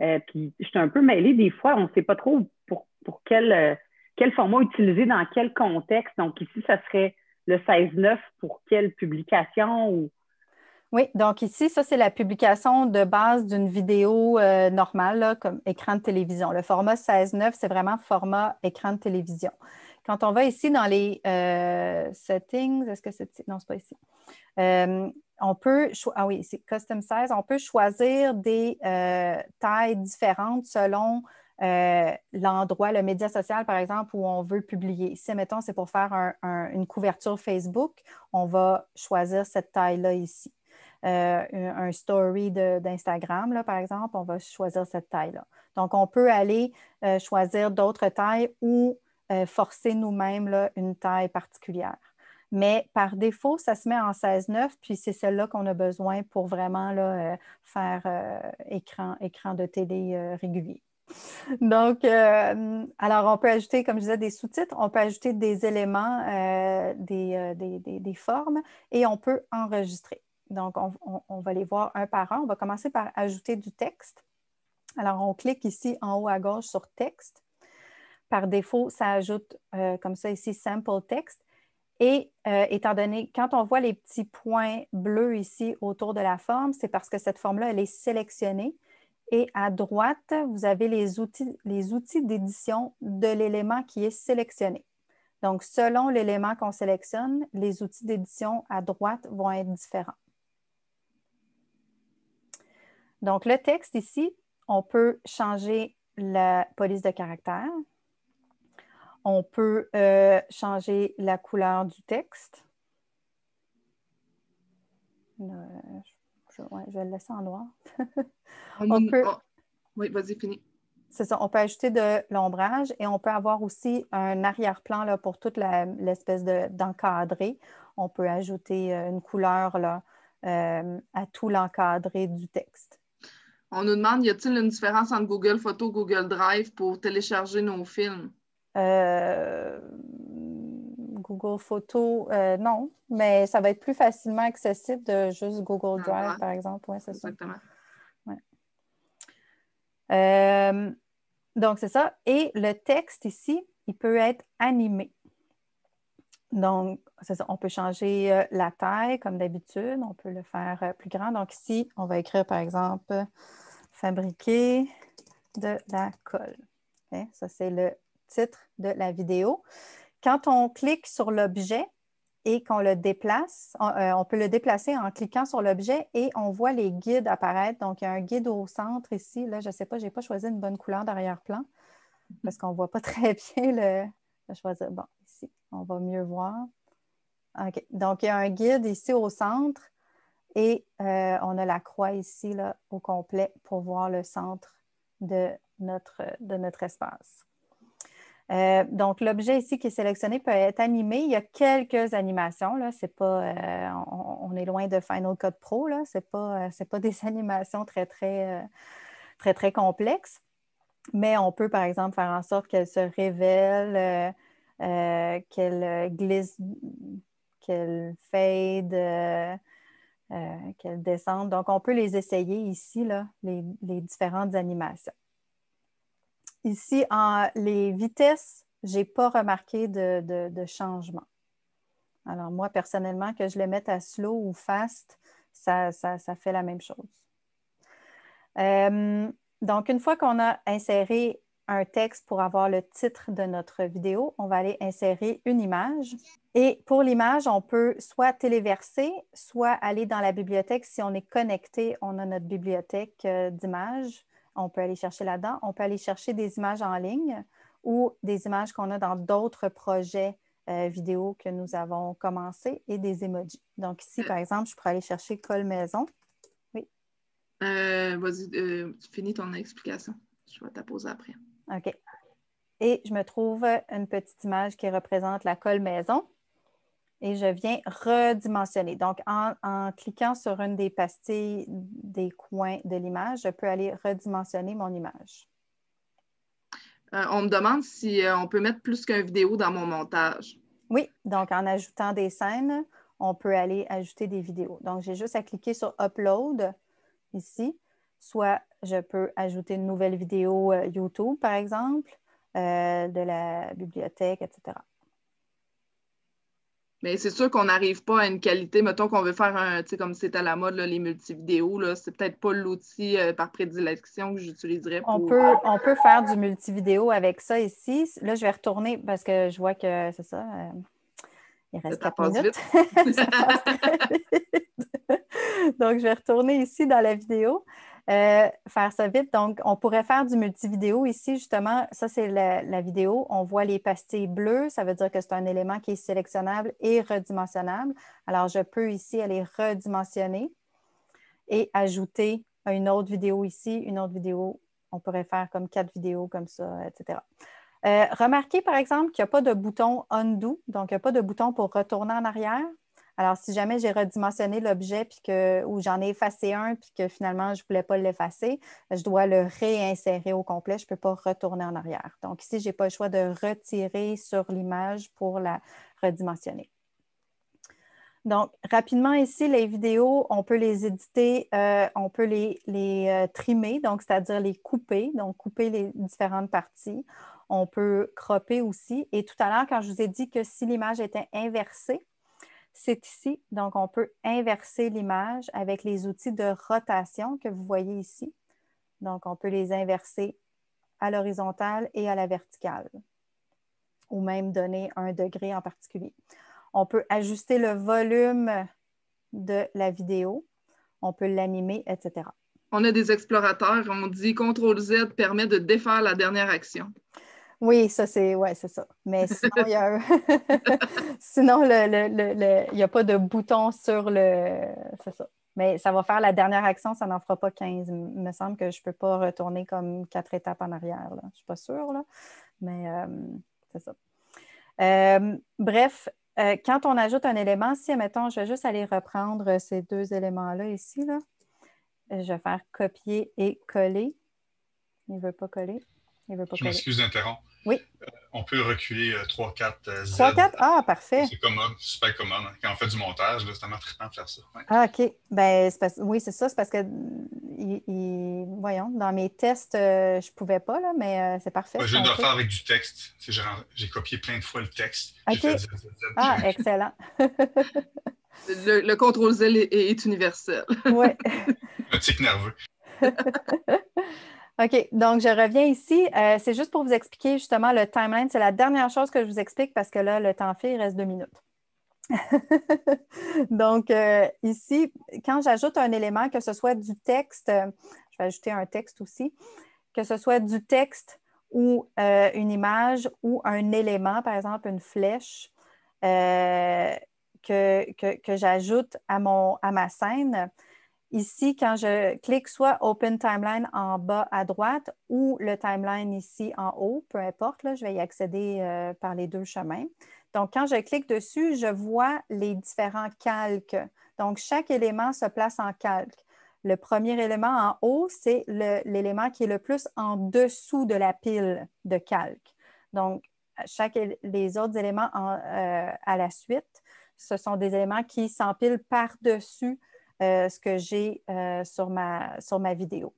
Euh, puis je suis un peu mêlée des fois. On ne sait pas trop pour, pour quel, euh, quel format utiliser, dans quel contexte. Donc ici, ça serait le 16-9 pour quelle publication ou oui, donc ici, ça, c'est la publication de base d'une vidéo euh, normale, comme écran de télévision. Le format 16-9, c'est vraiment format écran de télévision. Quand on va ici dans les euh, settings, est-ce que c'est... Non, c'est pas ici. Euh, on peut... Ah oui, c'est Custom size. On peut choisir des tailles différentes selon l'endroit, le média social, par exemple, où on veut publier. Si, mettons, c'est pour faire une couverture Facebook, on va choisir cette taille-là ici. Euh, un story d'Instagram, par exemple, on va choisir cette taille-là. Donc, on peut aller euh, choisir d'autres tailles ou euh, forcer nous-mêmes une taille particulière. Mais par défaut, ça se met en 16-9, puis c'est celle-là qu'on a besoin pour vraiment là, faire écran, écran de télé régulier. Donc, alors on peut ajouter, comme je disais, des sous-titres, on peut ajouter des éléments, des, formes et on peut enregistrer. Donc, on, va les voir un par un. On va commencer par ajouter du texte. Alors, on clique ici en haut à gauche sur texte. Par défaut, ça ajoute euh, comme ça ici sample texte. Et euh, étant donné, quand on voit les petits points bleus ici autour de la forme, c'est parce que cette forme-là, elle est sélectionnée. Et à droite, vous avez les outils, les outils d'édition de l'élément qui est sélectionné. Donc, selon l'élément qu'on sélectionne, les outils d'édition à droite vont être différents. Donc, le texte ici, on peut changer la police de caractère. On peut euh, changer la couleur du texte. je, je, vais le laisser en noir. on peut... Oui, vas-y, fini. C'est ça, on peut ajouter de l'ombrage et on peut avoir aussi un arrière-plan pour toute l'espèce d'encadré. On peut ajouter euh, une couleur euh, à tout l'encadré du texte. On nous demande, y a-t-il une différence entre Google photo et Google Drive pour télécharger nos films? Euh, Google photo euh, non, mais ça va être plus facilement accessible de juste Google ah, Drive, par exemple. c'est ça. Exactement. Euh, donc, c'est ça. Et le texte ici, il peut être animé. Donc, on peut changer euh, la taille comme d'habitude, on peut le faire euh, plus grand. Donc ici, on va écrire par exemple fabriquer de la colle. Hein, ça, c'est le titre de la vidéo. Quand on clique sur l'objet et qu'on le déplace, euh, on, peut le déplacer en cliquant sur l'objet et on voit les guides apparaître. Donc, il y a un guide au centre ici. Là, je ne sais pas, je n'ai pas choisi une bonne couleur d'arrière-plan parce qu'on ne voit pas très bien le, choisir. Bon, on va mieux voir. OK. Donc, il y a un guide ici au centre et euh, on a la croix ici là, au complet pour voir le centre de notre, espace. Euh, donc, l'objet ici qui est sélectionné peut être animé. Il y a quelques animations. Là. pas, euh, on, est loin de Final Cut Pro. Ce n'est pas, pas des animations très, très, très, très complexes. Mais on peut, par exemple, faire en sorte qu'elles se révèlent euh, qu'elle euh, glisse, qu'elle fade, euh, euh, qu'elle descende. Donc, on peut les essayer ici, là, les, différentes animations. Ici, en, les vitesses, je n'ai pas remarqué de, changement. Alors, moi, personnellement, que je le mette à slow ou fast, ça, ça, ça fait la même chose. Euh, donc, une fois qu'on a inséré un texte pour avoir le titre de notre vidéo, on va aller insérer une image. Et pour l'image, on peut soit téléverser, soit aller dans la bibliothèque. Si on est connecté, on a notre bibliothèque euh, d'images. On peut aller chercher là-dedans. On peut aller chercher des images en ligne ou des images qu'on a dans d'autres projets euh, vidéo que nous avons commencé et des emojis. Donc ici, par exemple, je pourrais aller chercher col maison. Oui. Euh, vas-y, finis ton explication. Je vais t'apposer après. OK. Et je me trouve une petite image qui représente la colle maison et je viens redimensionner. Donc, en, cliquant sur une des pastilles des coins de l'image, je peux aller redimensionner mon image. Euh, on me demande si euh, on peut mettre plus qu'une vidéo dans mon montage. Oui, donc en ajoutant des scènes, on peut aller ajouter des vidéos. Donc, j'ai juste à cliquer sur Upload ici, soit je peux ajouter une nouvelle vidéo euh, YouTube, par exemple, euh, de la bibliothèque, etc. Mais c'est sûr qu'on n'arrive pas à une qualité. Mettons qu'on veut faire comme c'est à la mode, les multividéos, là, c'est peut-être pas l'outil euh, par prédilection que j'utiliserais. On, peut, faire du multividéo avec ça ici. Là, je vais retourner parce que je vois que c'est ça. il reste ça passe minutes. vite. Donc, je vais retourner ici dans la vidéo. Euh, faire ça vite. Donc, on pourrait faire du multividéo ici, justement. Ça, c'est la, vidéo. On voit les pastilles bleues. Ça veut dire que c'est un élément qui est sélectionnable et redimensionnable. Alors, je peux ici aller redimensionner et ajouter une autre vidéo ici, une autre vidéo. On pourrait faire comme quatre vidéos comme ça, etc. Euh, remarquez, par exemple, qu'il n'y a pas de bouton undo, donc il n'y a pas de bouton pour retourner en arrière. Alors, si jamais j'ai redimensionné l'objet ou j'en ai effacé un puis que finalement je ne voulais pas l'effacer, je dois le réinsérer au complet. Je ne peux pas retourner en arrière. Donc, ici, je n'ai pas le choix de retirer sur l'image pour la redimensionner. Donc, rapidement ici, les vidéos, on peut les éditer, euh, on peut les, euh, trimer, donc c'est-à-dire les couper, donc couper les différentes parties. On peut cropper aussi. Et tout à l'heure, quand je vous ai dit que si l'image était inversée, c'est ici. Donc, on peut inverser l'image avec les outils de rotation que vous voyez ici. Donc, on peut les inverser à l'horizontale et à la verticale, ou même donner un degré en particulier. On peut ajuster le volume de la vidéo, on peut l'animer, etc. On a des explorateurs, on dit CTRL-Z permet de défaire la dernière action. Oui, ça c'est ouais, c'est ça. Mais sinon, il y a n'y a pas de bouton sur le. C'est ça. Mais ça va faire la dernière action, ça n'en fera pas 15. Il me semble que je ne peux pas retourner comme quatre étapes en arrière. Je ne suis pas sûre, là. mais euh, c'est ça. Euh, bref, euh, quand on ajoute un élément, si, mettons, je vais juste aller reprendre ces deux éléments-là ici. Là. Je vais faire copier et coller. Il ne veut pas coller. Il veut pas je m'excuse d'interrompre. Oui. Euh, on peut reculer 3, euh, 4, euh, Z. 3, 4? Ah, parfait. C'est commode, hum, super commode. Hein. Quand on fait du montage, c'est tellement trippant de faire ça. Ah, OK. Ben, Oui, c'est ça. C'est parce que, voyons, dans mes tests, je ne pouvais pas, là, mais c'est parfait. je viens le faire avec du texte. J'ai copié plein de fois le texte. OK. ah, excellent. le, contrôle Z est, universel. Oui. Un tic nerveux. OK, donc je reviens ici. Euh, c'est juste pour vous expliquer justement le timeline. C'est la dernière chose que je vous explique parce que là, le temps fait, il reste deux minutes. donc euh, ici, quand j'ajoute un élément, que ce soit du texte, euh, je vais ajouter un texte aussi, que ce soit du texte ou une image ou un élément, par exemple une flèche, que, j'ajoute à ma scène, Ici, quand je clique soit Open Timeline en bas à droite ou le timeline ici en haut, peu importe, je vais y accéder euh, par les deux chemins. Donc, quand je clique dessus, je vois les différents calques. Donc, chaque élément se place en calque. Le premier élément en haut, c'est l'élément qui est le plus en dessous de la pile de calques. Donc, chaque, les autres éléments euh, à la suite, ce sont des éléments qui s'empilent par-dessus euh, ce que j'ai euh, sur, ma, vidéo.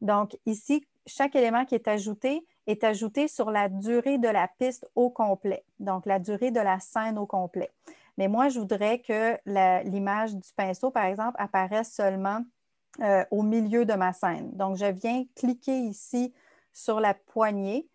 Donc ici, chaque élément qui est ajouté est ajouté sur la durée de la piste au complet, donc la durée de la scène au complet. Mais moi, je voudrais que l'image du pinceau, par exemple, apparaisse seulement euh, au milieu de ma scène. Donc, je viens cliquer ici sur la poignée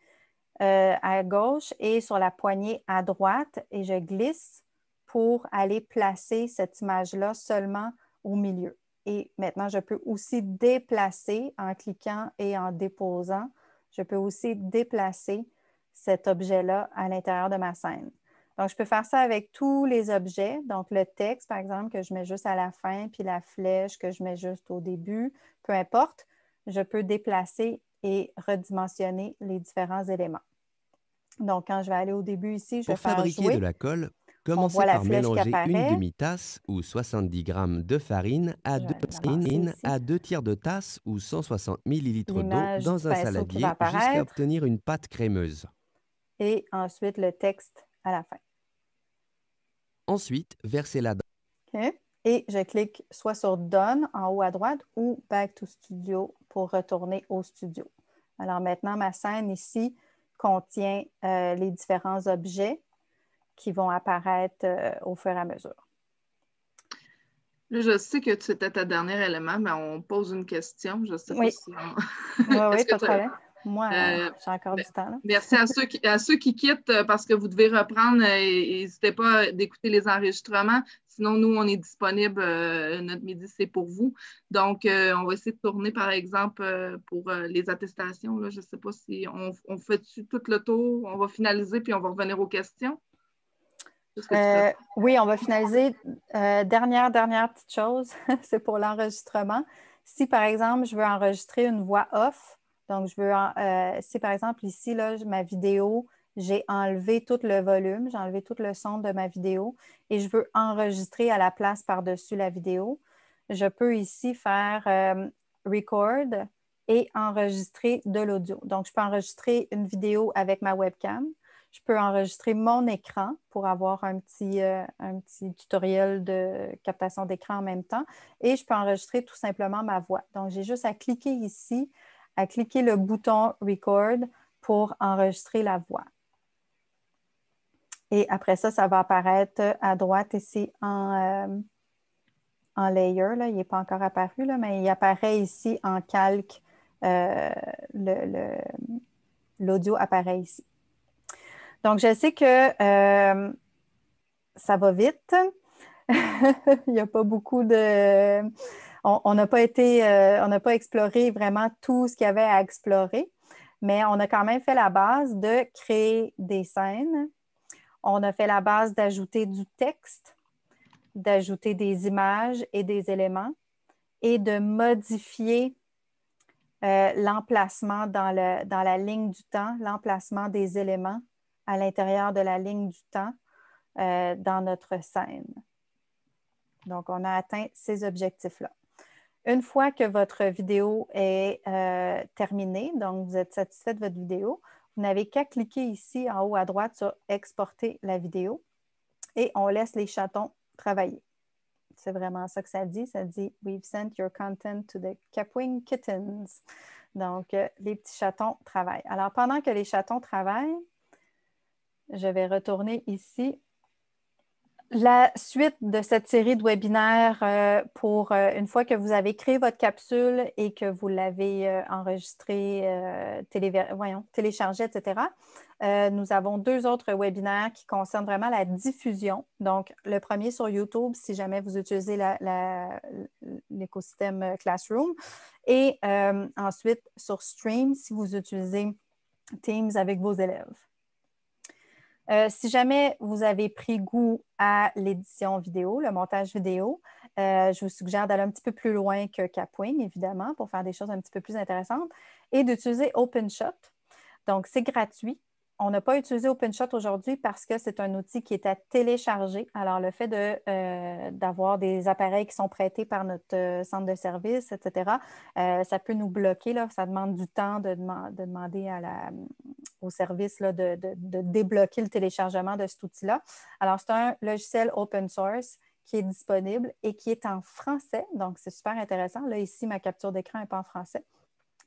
à gauche et sur la poignée à droite et je glisse pour aller placer cette image-là seulement au milieu. Et maintenant, je peux aussi déplacer en cliquant et en déposant. Je peux aussi déplacer cet objet-là à l'intérieur de ma scène. Donc, je peux faire ça avec tous les objets. Donc, le texte, par exemple, que je mets juste à la fin, puis la flèche que je mets juste au début, peu importe, je peux déplacer et redimensionner les différents éléments. Donc, quand je vais aller au début ici, je vais fabriquer de la colle, Commencez par mélanger une demi-tasse ou 70 g de farine à, deux, à deux tiers de tasse ou 160 ml d'eau dans un saladier jusqu'à obtenir une pâte crémeuse. Et ensuite, le texte à la fin. Ensuite, versez-la dans... Et je clique soit sur Done en haut à droite ou Back to Studio pour retourner au studio. Alors maintenant, ma scène ici contient euh, les différents objets qui vont apparaître euh, au fur et à mesure. je sais que c'était ta dernière élément, mais on pose une question. Je sais pas si on... oui, oui, pas de problème. Moi, euh, euh, j'ai encore ben, du temps. Merci à ceux, qui, quittent parce que vous devez reprendre. N'hésitez pas d'écouter les enregistrements. Sinon, nous, on est disponible. notre midi, c'est pour vous. Donc, on va essayer de tourner, par exemple, pour les attestations. je ne sais pas si on fait tout le tour, on va finaliser, puis on va revenir aux questions. Euh, oui, on va finaliser. Euh, dernière, dernière petite chose, c'est pour l'enregistrement. Si, par exemple, je veux enregistrer une voix off, donc je veux, euh, si, par exemple, ici, là, ma vidéo, j'ai enlevé tout le volume, j'ai enlevé tout le son de ma vidéo et je veux enregistrer à la place par-dessus la vidéo, je peux ici faire record et enregistrer de l'audio. Donc, je peux enregistrer une vidéo avec ma webcam je peux enregistrer mon écran pour avoir un petit, euh, un petit tutoriel de captation d'écran en même temps et je peux enregistrer tout simplement ma voix. Donc, j'ai juste à cliquer ici, à cliquer le bouton Record pour enregistrer la voix. Et après ça, ça va apparaître à droite ici en, euh, layer. Il n'est pas encore apparu, là, mais il apparaît ici en calque. Euh, l'audio apparaît ici. Donc, je sais que euh, ça va vite. Il n'y a pas beaucoup de. On n'a pas été, euh, on n'a pas exploré vraiment tout ce qu'il y avait à explorer, mais on a quand même fait la base de créer des scènes. On a fait la base d'ajouter du texte, d'ajouter des images et des éléments et de modifier euh, l'emplacement dans la ligne du temps, l'emplacement des éléments à l'intérieur de la ligne du temps euh, dans notre scène. Donc, on a atteint ces objectifs-là. Une fois que votre vidéo est euh, terminée, donc vous êtes satisfait de votre vidéo, vous n'avez qu'à cliquer ici en haut à droite sur Exporter la vidéo et on laisse les chatons travailler. C'est vraiment ça que ça dit. Ça dit We've sent your content to the Capwing Kittens. Donc, euh, les petits chatons travaillent. Alors, pendant que les chatons travaillent, je vais retourner ici. La suite de cette série de webinaires euh, pour euh, une fois que vous avez créé votre capsule et que vous l'avez euh, enregistrée, téléchargée, etc., nous avons deux autres webinaires qui concernent vraiment la diffusion. Donc, le premier sur YouTube, si jamais vous utilisez l'écosystème Classroom, et ensuite sur Stream, si vous utilisez Teams avec vos élèves. Euh, si jamais vous avez pris goût à l'édition vidéo, le montage vidéo, euh, je vous suggère d'aller un petit peu plus loin que Capwing, évidemment, pour faire des choses un petit peu plus intéressantes et d'utiliser OpenShot. Donc, c'est gratuit on n'a pas utilisé OpenShot aujourd'hui parce que c'est un outil qui est à télécharger. Alors, le fait euh, d'avoir de, des appareils qui sont prêtés par notre euh, centre de service, etc., euh, ça peut nous bloquer. Là. Ça demande du temps de, demander à au service de, débloquer le téléchargement de cet outil-là. Alors, c'est un logiciel open source qui est disponible et qui est en français. Donc, c'est super intéressant. Là, ici, ma capture d'écran n'est pas en français.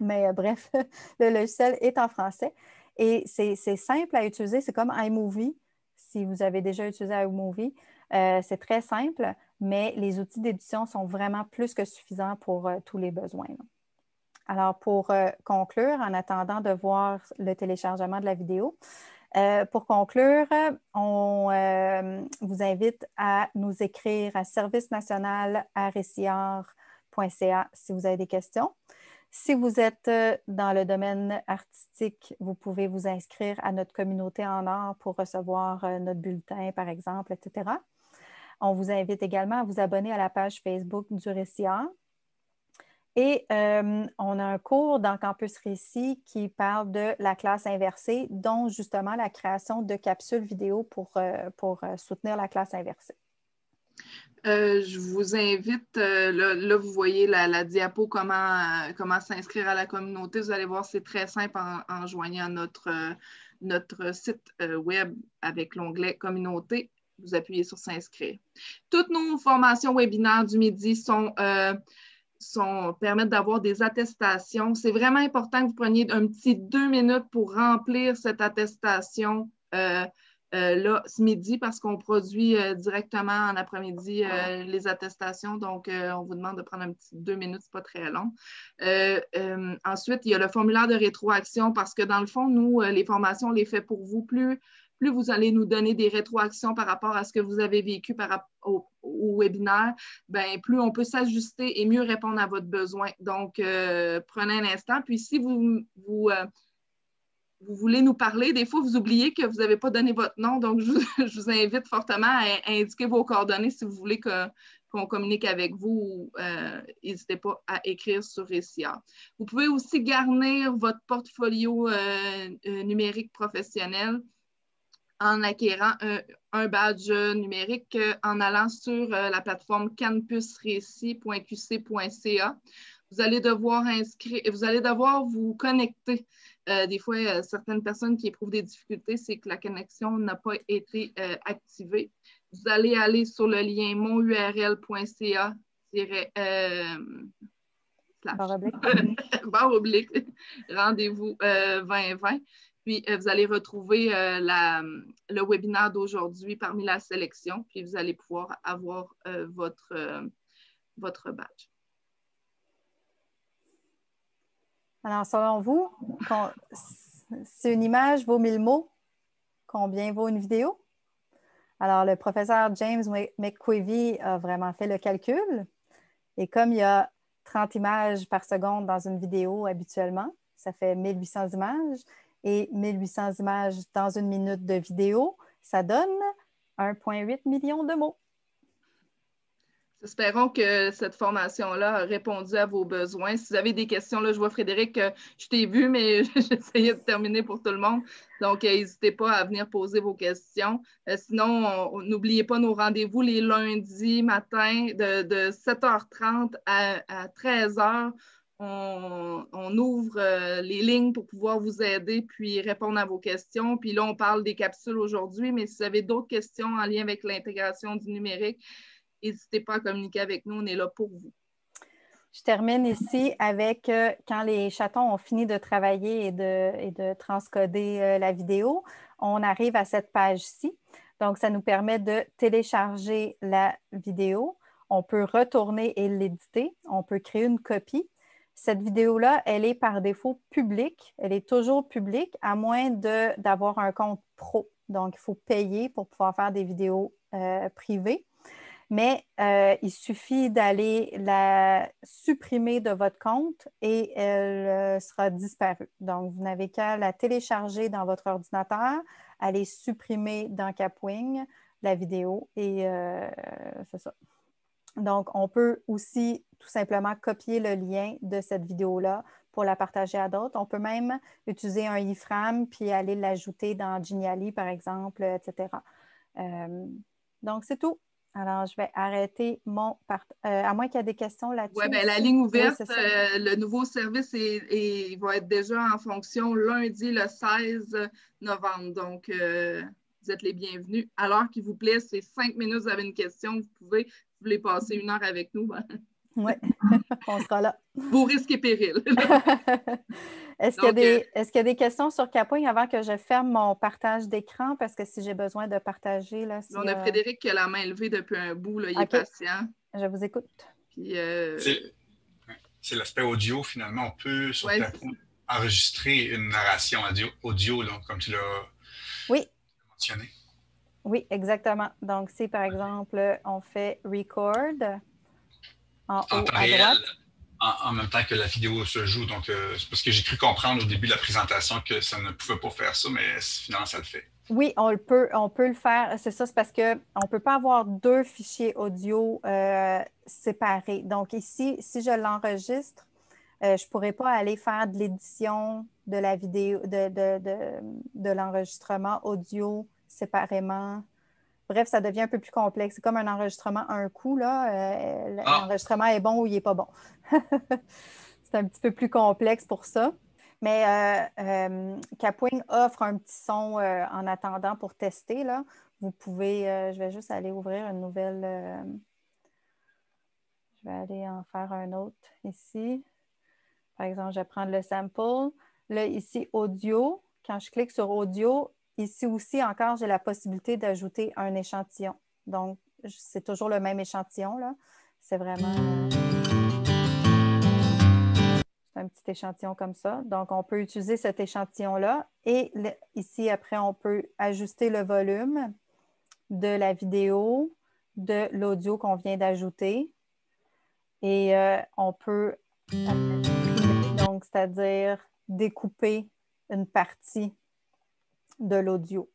Mais bref, le logiciel est en français. Et c'est simple à utiliser. C'est comme iMovie, si vous avez déjà utilisé iMovie. Euh, c'est très simple, mais les outils d'édition sont vraiment plus que suffisants pour euh, tous les besoins. Alors, pour euh, conclure, en attendant de voir le téléchargement de la vidéo, pour conclure, on vous invite à nous écrire à service national si vous avez des questions. Si vous êtes euh, dans le domaine artistique, vous pouvez vous inscrire à notre communauté en art pour recevoir euh, notre bulletin, par exemple, etc. On vous invite également à vous abonner à la page Facebook du Récit Et euh, on a un cours dans Campus Récit qui parle de la classe inversée, dont justement la création de capsules vidéo pour, pour soutenir la classe inversée. Euh, je vous invite, euh, là, vous voyez la, diapo, comment, euh, comment s'inscrire à la communauté. Vous allez voir, c'est très simple en, joignant notre, notre site web avec l'onglet communauté. Vous appuyez sur s'inscrire. Toutes nos formations webinaires du midi sont, sont permettent d'avoir des attestations. C'est vraiment important que vous preniez un petit deux minutes pour remplir cette attestation. Euh, là, ce midi, parce qu'on produit euh, directement en après-midi euh, les attestations, donc on vous demande de prendre un petit deux minutes, ce n'est pas très long. ensuite, il y a le formulaire de rétroaction parce que dans le fond, nous, les formations, on les fait pour vous. Plus, plus vous allez nous donner des rétroactions par rapport à ce que vous avez vécu par, au, au webinaire, ben, plus on peut s'ajuster et mieux répondre à votre besoin. Donc, prenez un instant. Puis si vous, vous vous voulez nous parler, des fois, vous oubliez que vous n'avez pas donné votre nom. Donc, je, vous invite fortement à, indiquer vos coordonnées si vous voulez qu'on communique avec vous. Euh, n'hésitez pas à écrire sur Récit. Vous pouvez aussi garnir votre portfolio euh, euh, numérique professionnel en acquérant un, badge numérique euh, en allant sur la plateforme campusrécit.qc.ca. Vous vous allez devoir vous connecter euh, des fois, euh, certaines personnes qui éprouvent des difficultés, c'est que la connexion n'a pas été euh, activée. Vous allez aller sur le lien monurl.ca barre rendez-vous 2020. Puis vous allez retrouver le webinaire d'aujourd'hui parmi la sélection, puis vous allez pouvoir avoir votre badge. Alors, selon vous, si une image vaut mille mots, combien vaut une vidéo? Alors, le professeur James McQuivy a vraiment fait le calcul. Et comme il y a 30 images par seconde dans une vidéo habituellement, ça fait 1800 images. Et 1800 images dans une minute de vidéo, ça donne 1,8 million de mots. Espérons que cette formation-là a répondu à vos besoins. Si vous avez des questions, là, je vois Frédéric, euh, je t'ai vu, mais j'essayais de terminer pour tout le monde. Donc, euh, n'hésitez pas à venir poser vos questions. Euh, sinon, n'oubliez pas nos rendez-vous les lundis matin de, 7h30 à, 13h. On, ouvre les lignes pour pouvoir vous aider puis répondre à vos questions. Puis là, on parle des capsules aujourd'hui, mais si vous avez d'autres questions en lien avec l'intégration du numérique, N'hésitez pas à communiquer avec nous, on est là pour vous. Je termine ici avec euh, quand les chatons ont fini de travailler et de, transcoder euh, la vidéo, on arrive à cette page-ci. Donc, ça nous permet de télécharger la vidéo. On peut retourner et l'éditer. On peut créer une copie. Cette vidéo-là, elle est par défaut publique. Elle est toujours publique, à moins d'avoir un compte pro. Donc, il faut payer pour pouvoir faire des vidéos euh, privées mais euh, il suffit d'aller la supprimer de votre compte et elle euh, sera disparue. Donc, vous n'avez qu'à la télécharger dans votre ordinateur, aller supprimer dans Capwing la vidéo et euh, c'est ça. Donc, on peut aussi tout simplement copier le lien de cette vidéo-là pour la partager à d'autres. On peut même utiliser un iframe puis aller l'ajouter dans Geniali, par exemple, etc. donc, c'est tout. Alors, je vais arrêter mon part. Euh, à moins qu'il y ait des questions là-dessus. Ben, oui, bien, la ligne ouverte, euh, le nouveau service est, va être déjà en fonction lundi le 16 novembre. Donc, euh, vous êtes les bienvenus. Alors, qu'il vous plaît, c'est cinq minutes, vous avez une question, vous pouvez, vous voulez passer une heure avec nous. Oui, on sera là. Vos risques et périls. Euh, est-ce qu'il y, a des questions sur Capoing avant que je ferme mon partage d'écran? Parce que si j'ai besoin de partager. Là, on a euh, Frédéric qui a la main levée depuis un bout, là, il est patient. Je vous écoute. Euh, c'est l'aspect audio, finalement. On peut sur enregistrer une narration audio, audio comme tu l'as oui. mentionné. Oui, exactement. Donc, si par exemple, on fait record, en En, même temps que la vidéo se joue. Donc, euh, c'est parce que j'ai cru comprendre au début de la présentation que ça ne pouvait pas faire ça, mais finalement, ça le fait. Oui, on peut, on peut le faire. C'est ça, c'est parce qu'on ne peut pas avoir deux fichiers audio euh, séparés. Donc, ici, si je l'enregistre, euh, je ne pourrais pas aller faire de l'édition de la vidéo, de l'enregistrement audio séparément Bref, ça devient un peu plus complexe. C'est comme un enregistrement à un coup. Là. Euh, L'enregistrement ah. est bon ou il n'est pas bon. c'est un petit peu plus complexe pour ça. Mais euh, euh, Capwing offre un petit son en attendant pour tester. Là. Vous pouvez, je vais juste aller ouvrir une nouvelle. je vais aller en faire un autre ici. Par exemple, je vais prendre le sample. Là, ici, audio. Quand je clique sur audio, Ici aussi, encore, j'ai la possibilité d'ajouter un échantillon. Donc, c'est toujours le même échantillon. là. C'est vraiment un petit échantillon comme ça. Donc, on peut utiliser cet échantillon-là. Et ici, après, on peut ajuster le volume de la vidéo, de l'audio qu'on vient d'ajouter. Et euh, on peut, donc, c'est-à-dire découper une partie de l'audio.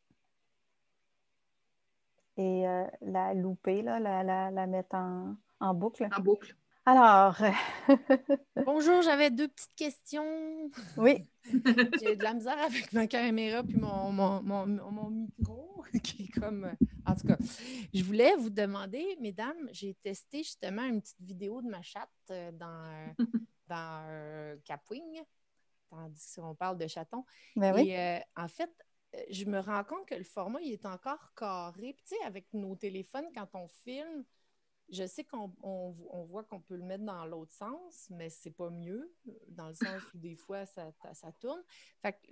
Et euh, la louper, là, la, la, mettre en, boucle. En boucle. Alors. Euh, Bonjour, j'avais deux petites questions. Oui. J'ai de la misère avec ma caméra puis mon, micro qui est comme. Euh, en tout cas, je voulais vous demander, mesdames, j'ai testé justement une petite vidéo de ma chatte dans, dans Capwing, tandis qu'on parle de chaton. Mais ben oui. en fait, je me rends compte que le format, il est encore carré. tu sais, avec nos téléphones, quand on filme, je sais qu'on voit qu'on peut le mettre dans l'autre sens, mais c'est pas mieux, dans le sens où des fois, ça, tourne.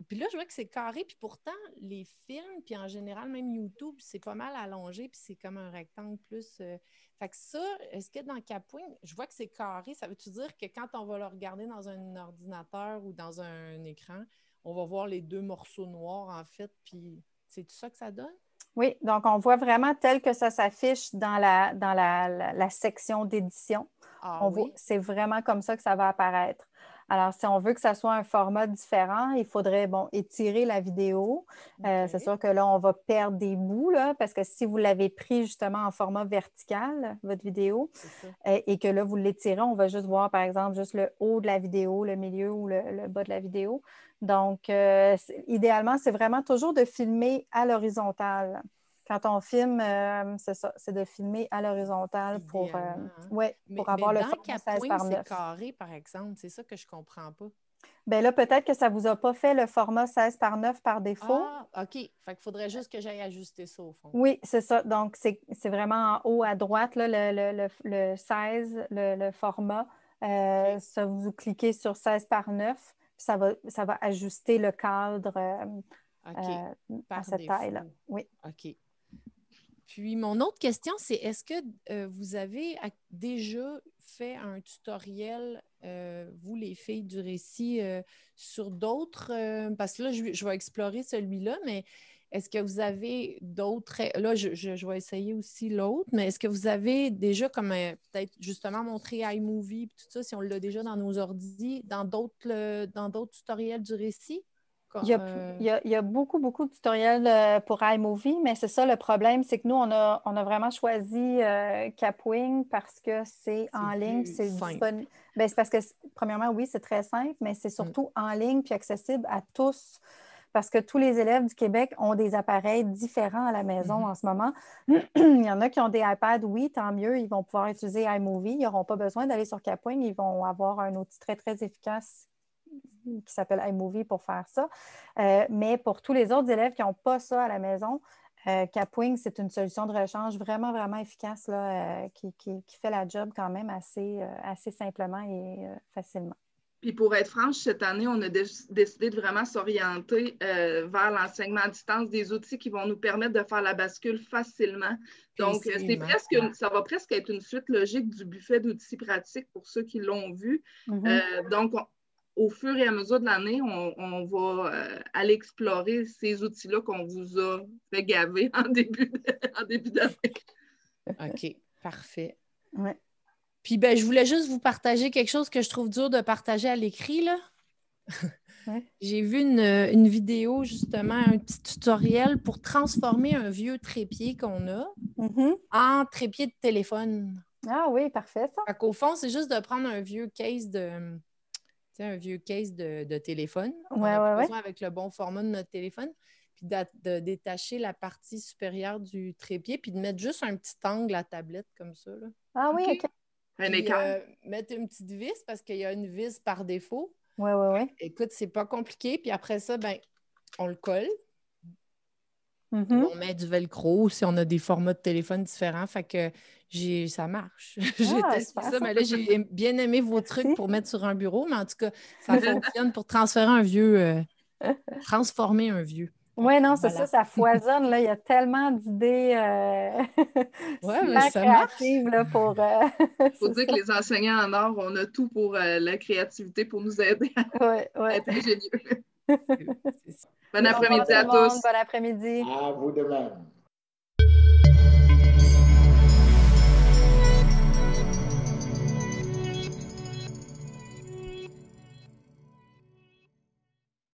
puis là, je vois que c'est carré. Puis pourtant, les films, puis en général, même YouTube, c'est pas mal allongé, puis c'est comme un rectangle plus... Euh, que ça, est-ce que dans Capwing, je vois que c'est carré, ça veut-tu dire que quand on va le regarder dans un ordinateur ou dans un écran, on va voir les deux morceaux noirs, en fait, puis c'est tout ça que ça donne? Oui, donc on voit vraiment tel que ça s'affiche dans la, dans la, section d'édition. Ah on voit, C'est vraiment comme ça que ça va apparaître. Alors, si on veut que ça soit un format différent, il faudrait, bon, étirer la vidéo. Euh, c'est sûr que là, on va perdre des bouts, là, parce que si vous l'avez pris justement en format vertical, votre vidéo, euh, et, que là, vous l'étirez, on va juste voir, par exemple, juste le haut de la vidéo, le milieu ou le, bas de la vidéo. Donc, euh, idéalement, c'est vraiment toujours de filmer à l'horizontale quand on filme, euh, c'est ça, c'est de filmer à l'horizontale pour, euh, hein. ouais, pour avoir le 16 par 9. carré, par exemple, c'est ça que je ne comprends pas. Bien là, peut-être que ça ne vous a pas fait le format 16 par 9 par défaut. Ah, OK. Fait faudrait juste que j'aille ajuster ça au fond. Oui, c'est ça. Donc, c'est vraiment en haut à droite, le, 16, le, format. Euh, vous cliquez sur 16 par 9, ça va, ça va ajuster le cadre à cette taille-là. Oui. OK. Puis mon autre question, c'est est-ce que euh, vous avez déjà fait un tutoriel, euh, vous les filles du récit, euh, sur d'autres, parce que là, je, vais explorer celui-là, mais est-ce que vous avez d'autres, là, je, vais essayer aussi l'autre, mais est-ce que vous avez déjà, comme peut-être justement montré iMovie, tout ça, si on l'a déjà dans nos ordi, dans d'autres tutoriels du récit? Euh, il y, a, beaucoup, beaucoup de tutoriels euh, pour iMovie, mais c'est ça le problème, c'est que nous, on a, vraiment choisi euh, Capwing parce que c'est en ligne, c'est disponible. parce que, premièrement, oui, c'est très simple, mais c'est mm. surtout en ligne puis accessible à tous parce que tous les élèves du Québec ont des appareils différents à la maison mm-hmm. en ce moment. il y en a qui ont des iPads, oui, tant mieux, ils vont pouvoir utiliser iMovie, ils n'auront pas besoin d'aller sur Capwing, ils vont avoir un outil très, très efficace qui s'appelle iMovie pour faire ça. Euh, mais pour tous les autres élèves qui n'ont pas ça à la maison, euh, Capwing, c'est une solution de rechange vraiment, vraiment efficace là, euh, qui, fait la job quand même assez, assez simplement et facilement. Puis pour être franche, cette année, on a décidé de vraiment s'orienter vers l'enseignement à distance, des outils qui vont nous permettre de faire la bascule facilement. Donc, c'est presque, ça va presque être une suite logique du buffet d'outils pratiques pour ceux qui l'ont vu. Mm-hmm. donc, au fur et à mesure de l'année, on, va euh, aller explorer ces outils-là qu'on vous a fait gaver en début, d'année. OK, parfait. Ouais. Puis ben, je voulais juste vous partager quelque chose que je trouve dur de partager à l'écrit. Là. J'ai vu une, vidéo, justement, un petit tutoriel pour transformer un vieux trépied qu'on a mm-hmm. en trépied de téléphone. Ah oui, parfait ça. Au fond, c'est juste de prendre un vieux case de, un vieux case de, téléphone. Oui. on a avec le bon format de notre téléphone. Puis de, détacher la partie supérieure du trépied, puis de mettre juste un petit angle à tablette comme ça. Ah oui, OK. Un écart. Euh, mettre une petite vis parce qu'il y a une vis par défaut. Oui, oui, oui. Écoute, c'est pas compliqué. Puis après ça, ben, on le colle. Mm-hmm. On met du velcro si on a des formats de téléphone différents. Fait que ça marche. j'ai ah, testé ça, mais là, j'ai bien aimé vos trucs pour mettre sur un bureau, mais en tout cas, ça fonctionne pour transférer un vieux, euh, transformer un vieux. Oui, non, c'est ça, ça foisonne. Là. Il y a tellement d'idées euh, créatives pour. Il euh, faut dire que les enseignants en or, on a tout pour euh, la créativité pour nous aider à, être ingénieux. bon après-midi à, à tous. Bon après-midi. À vous de même.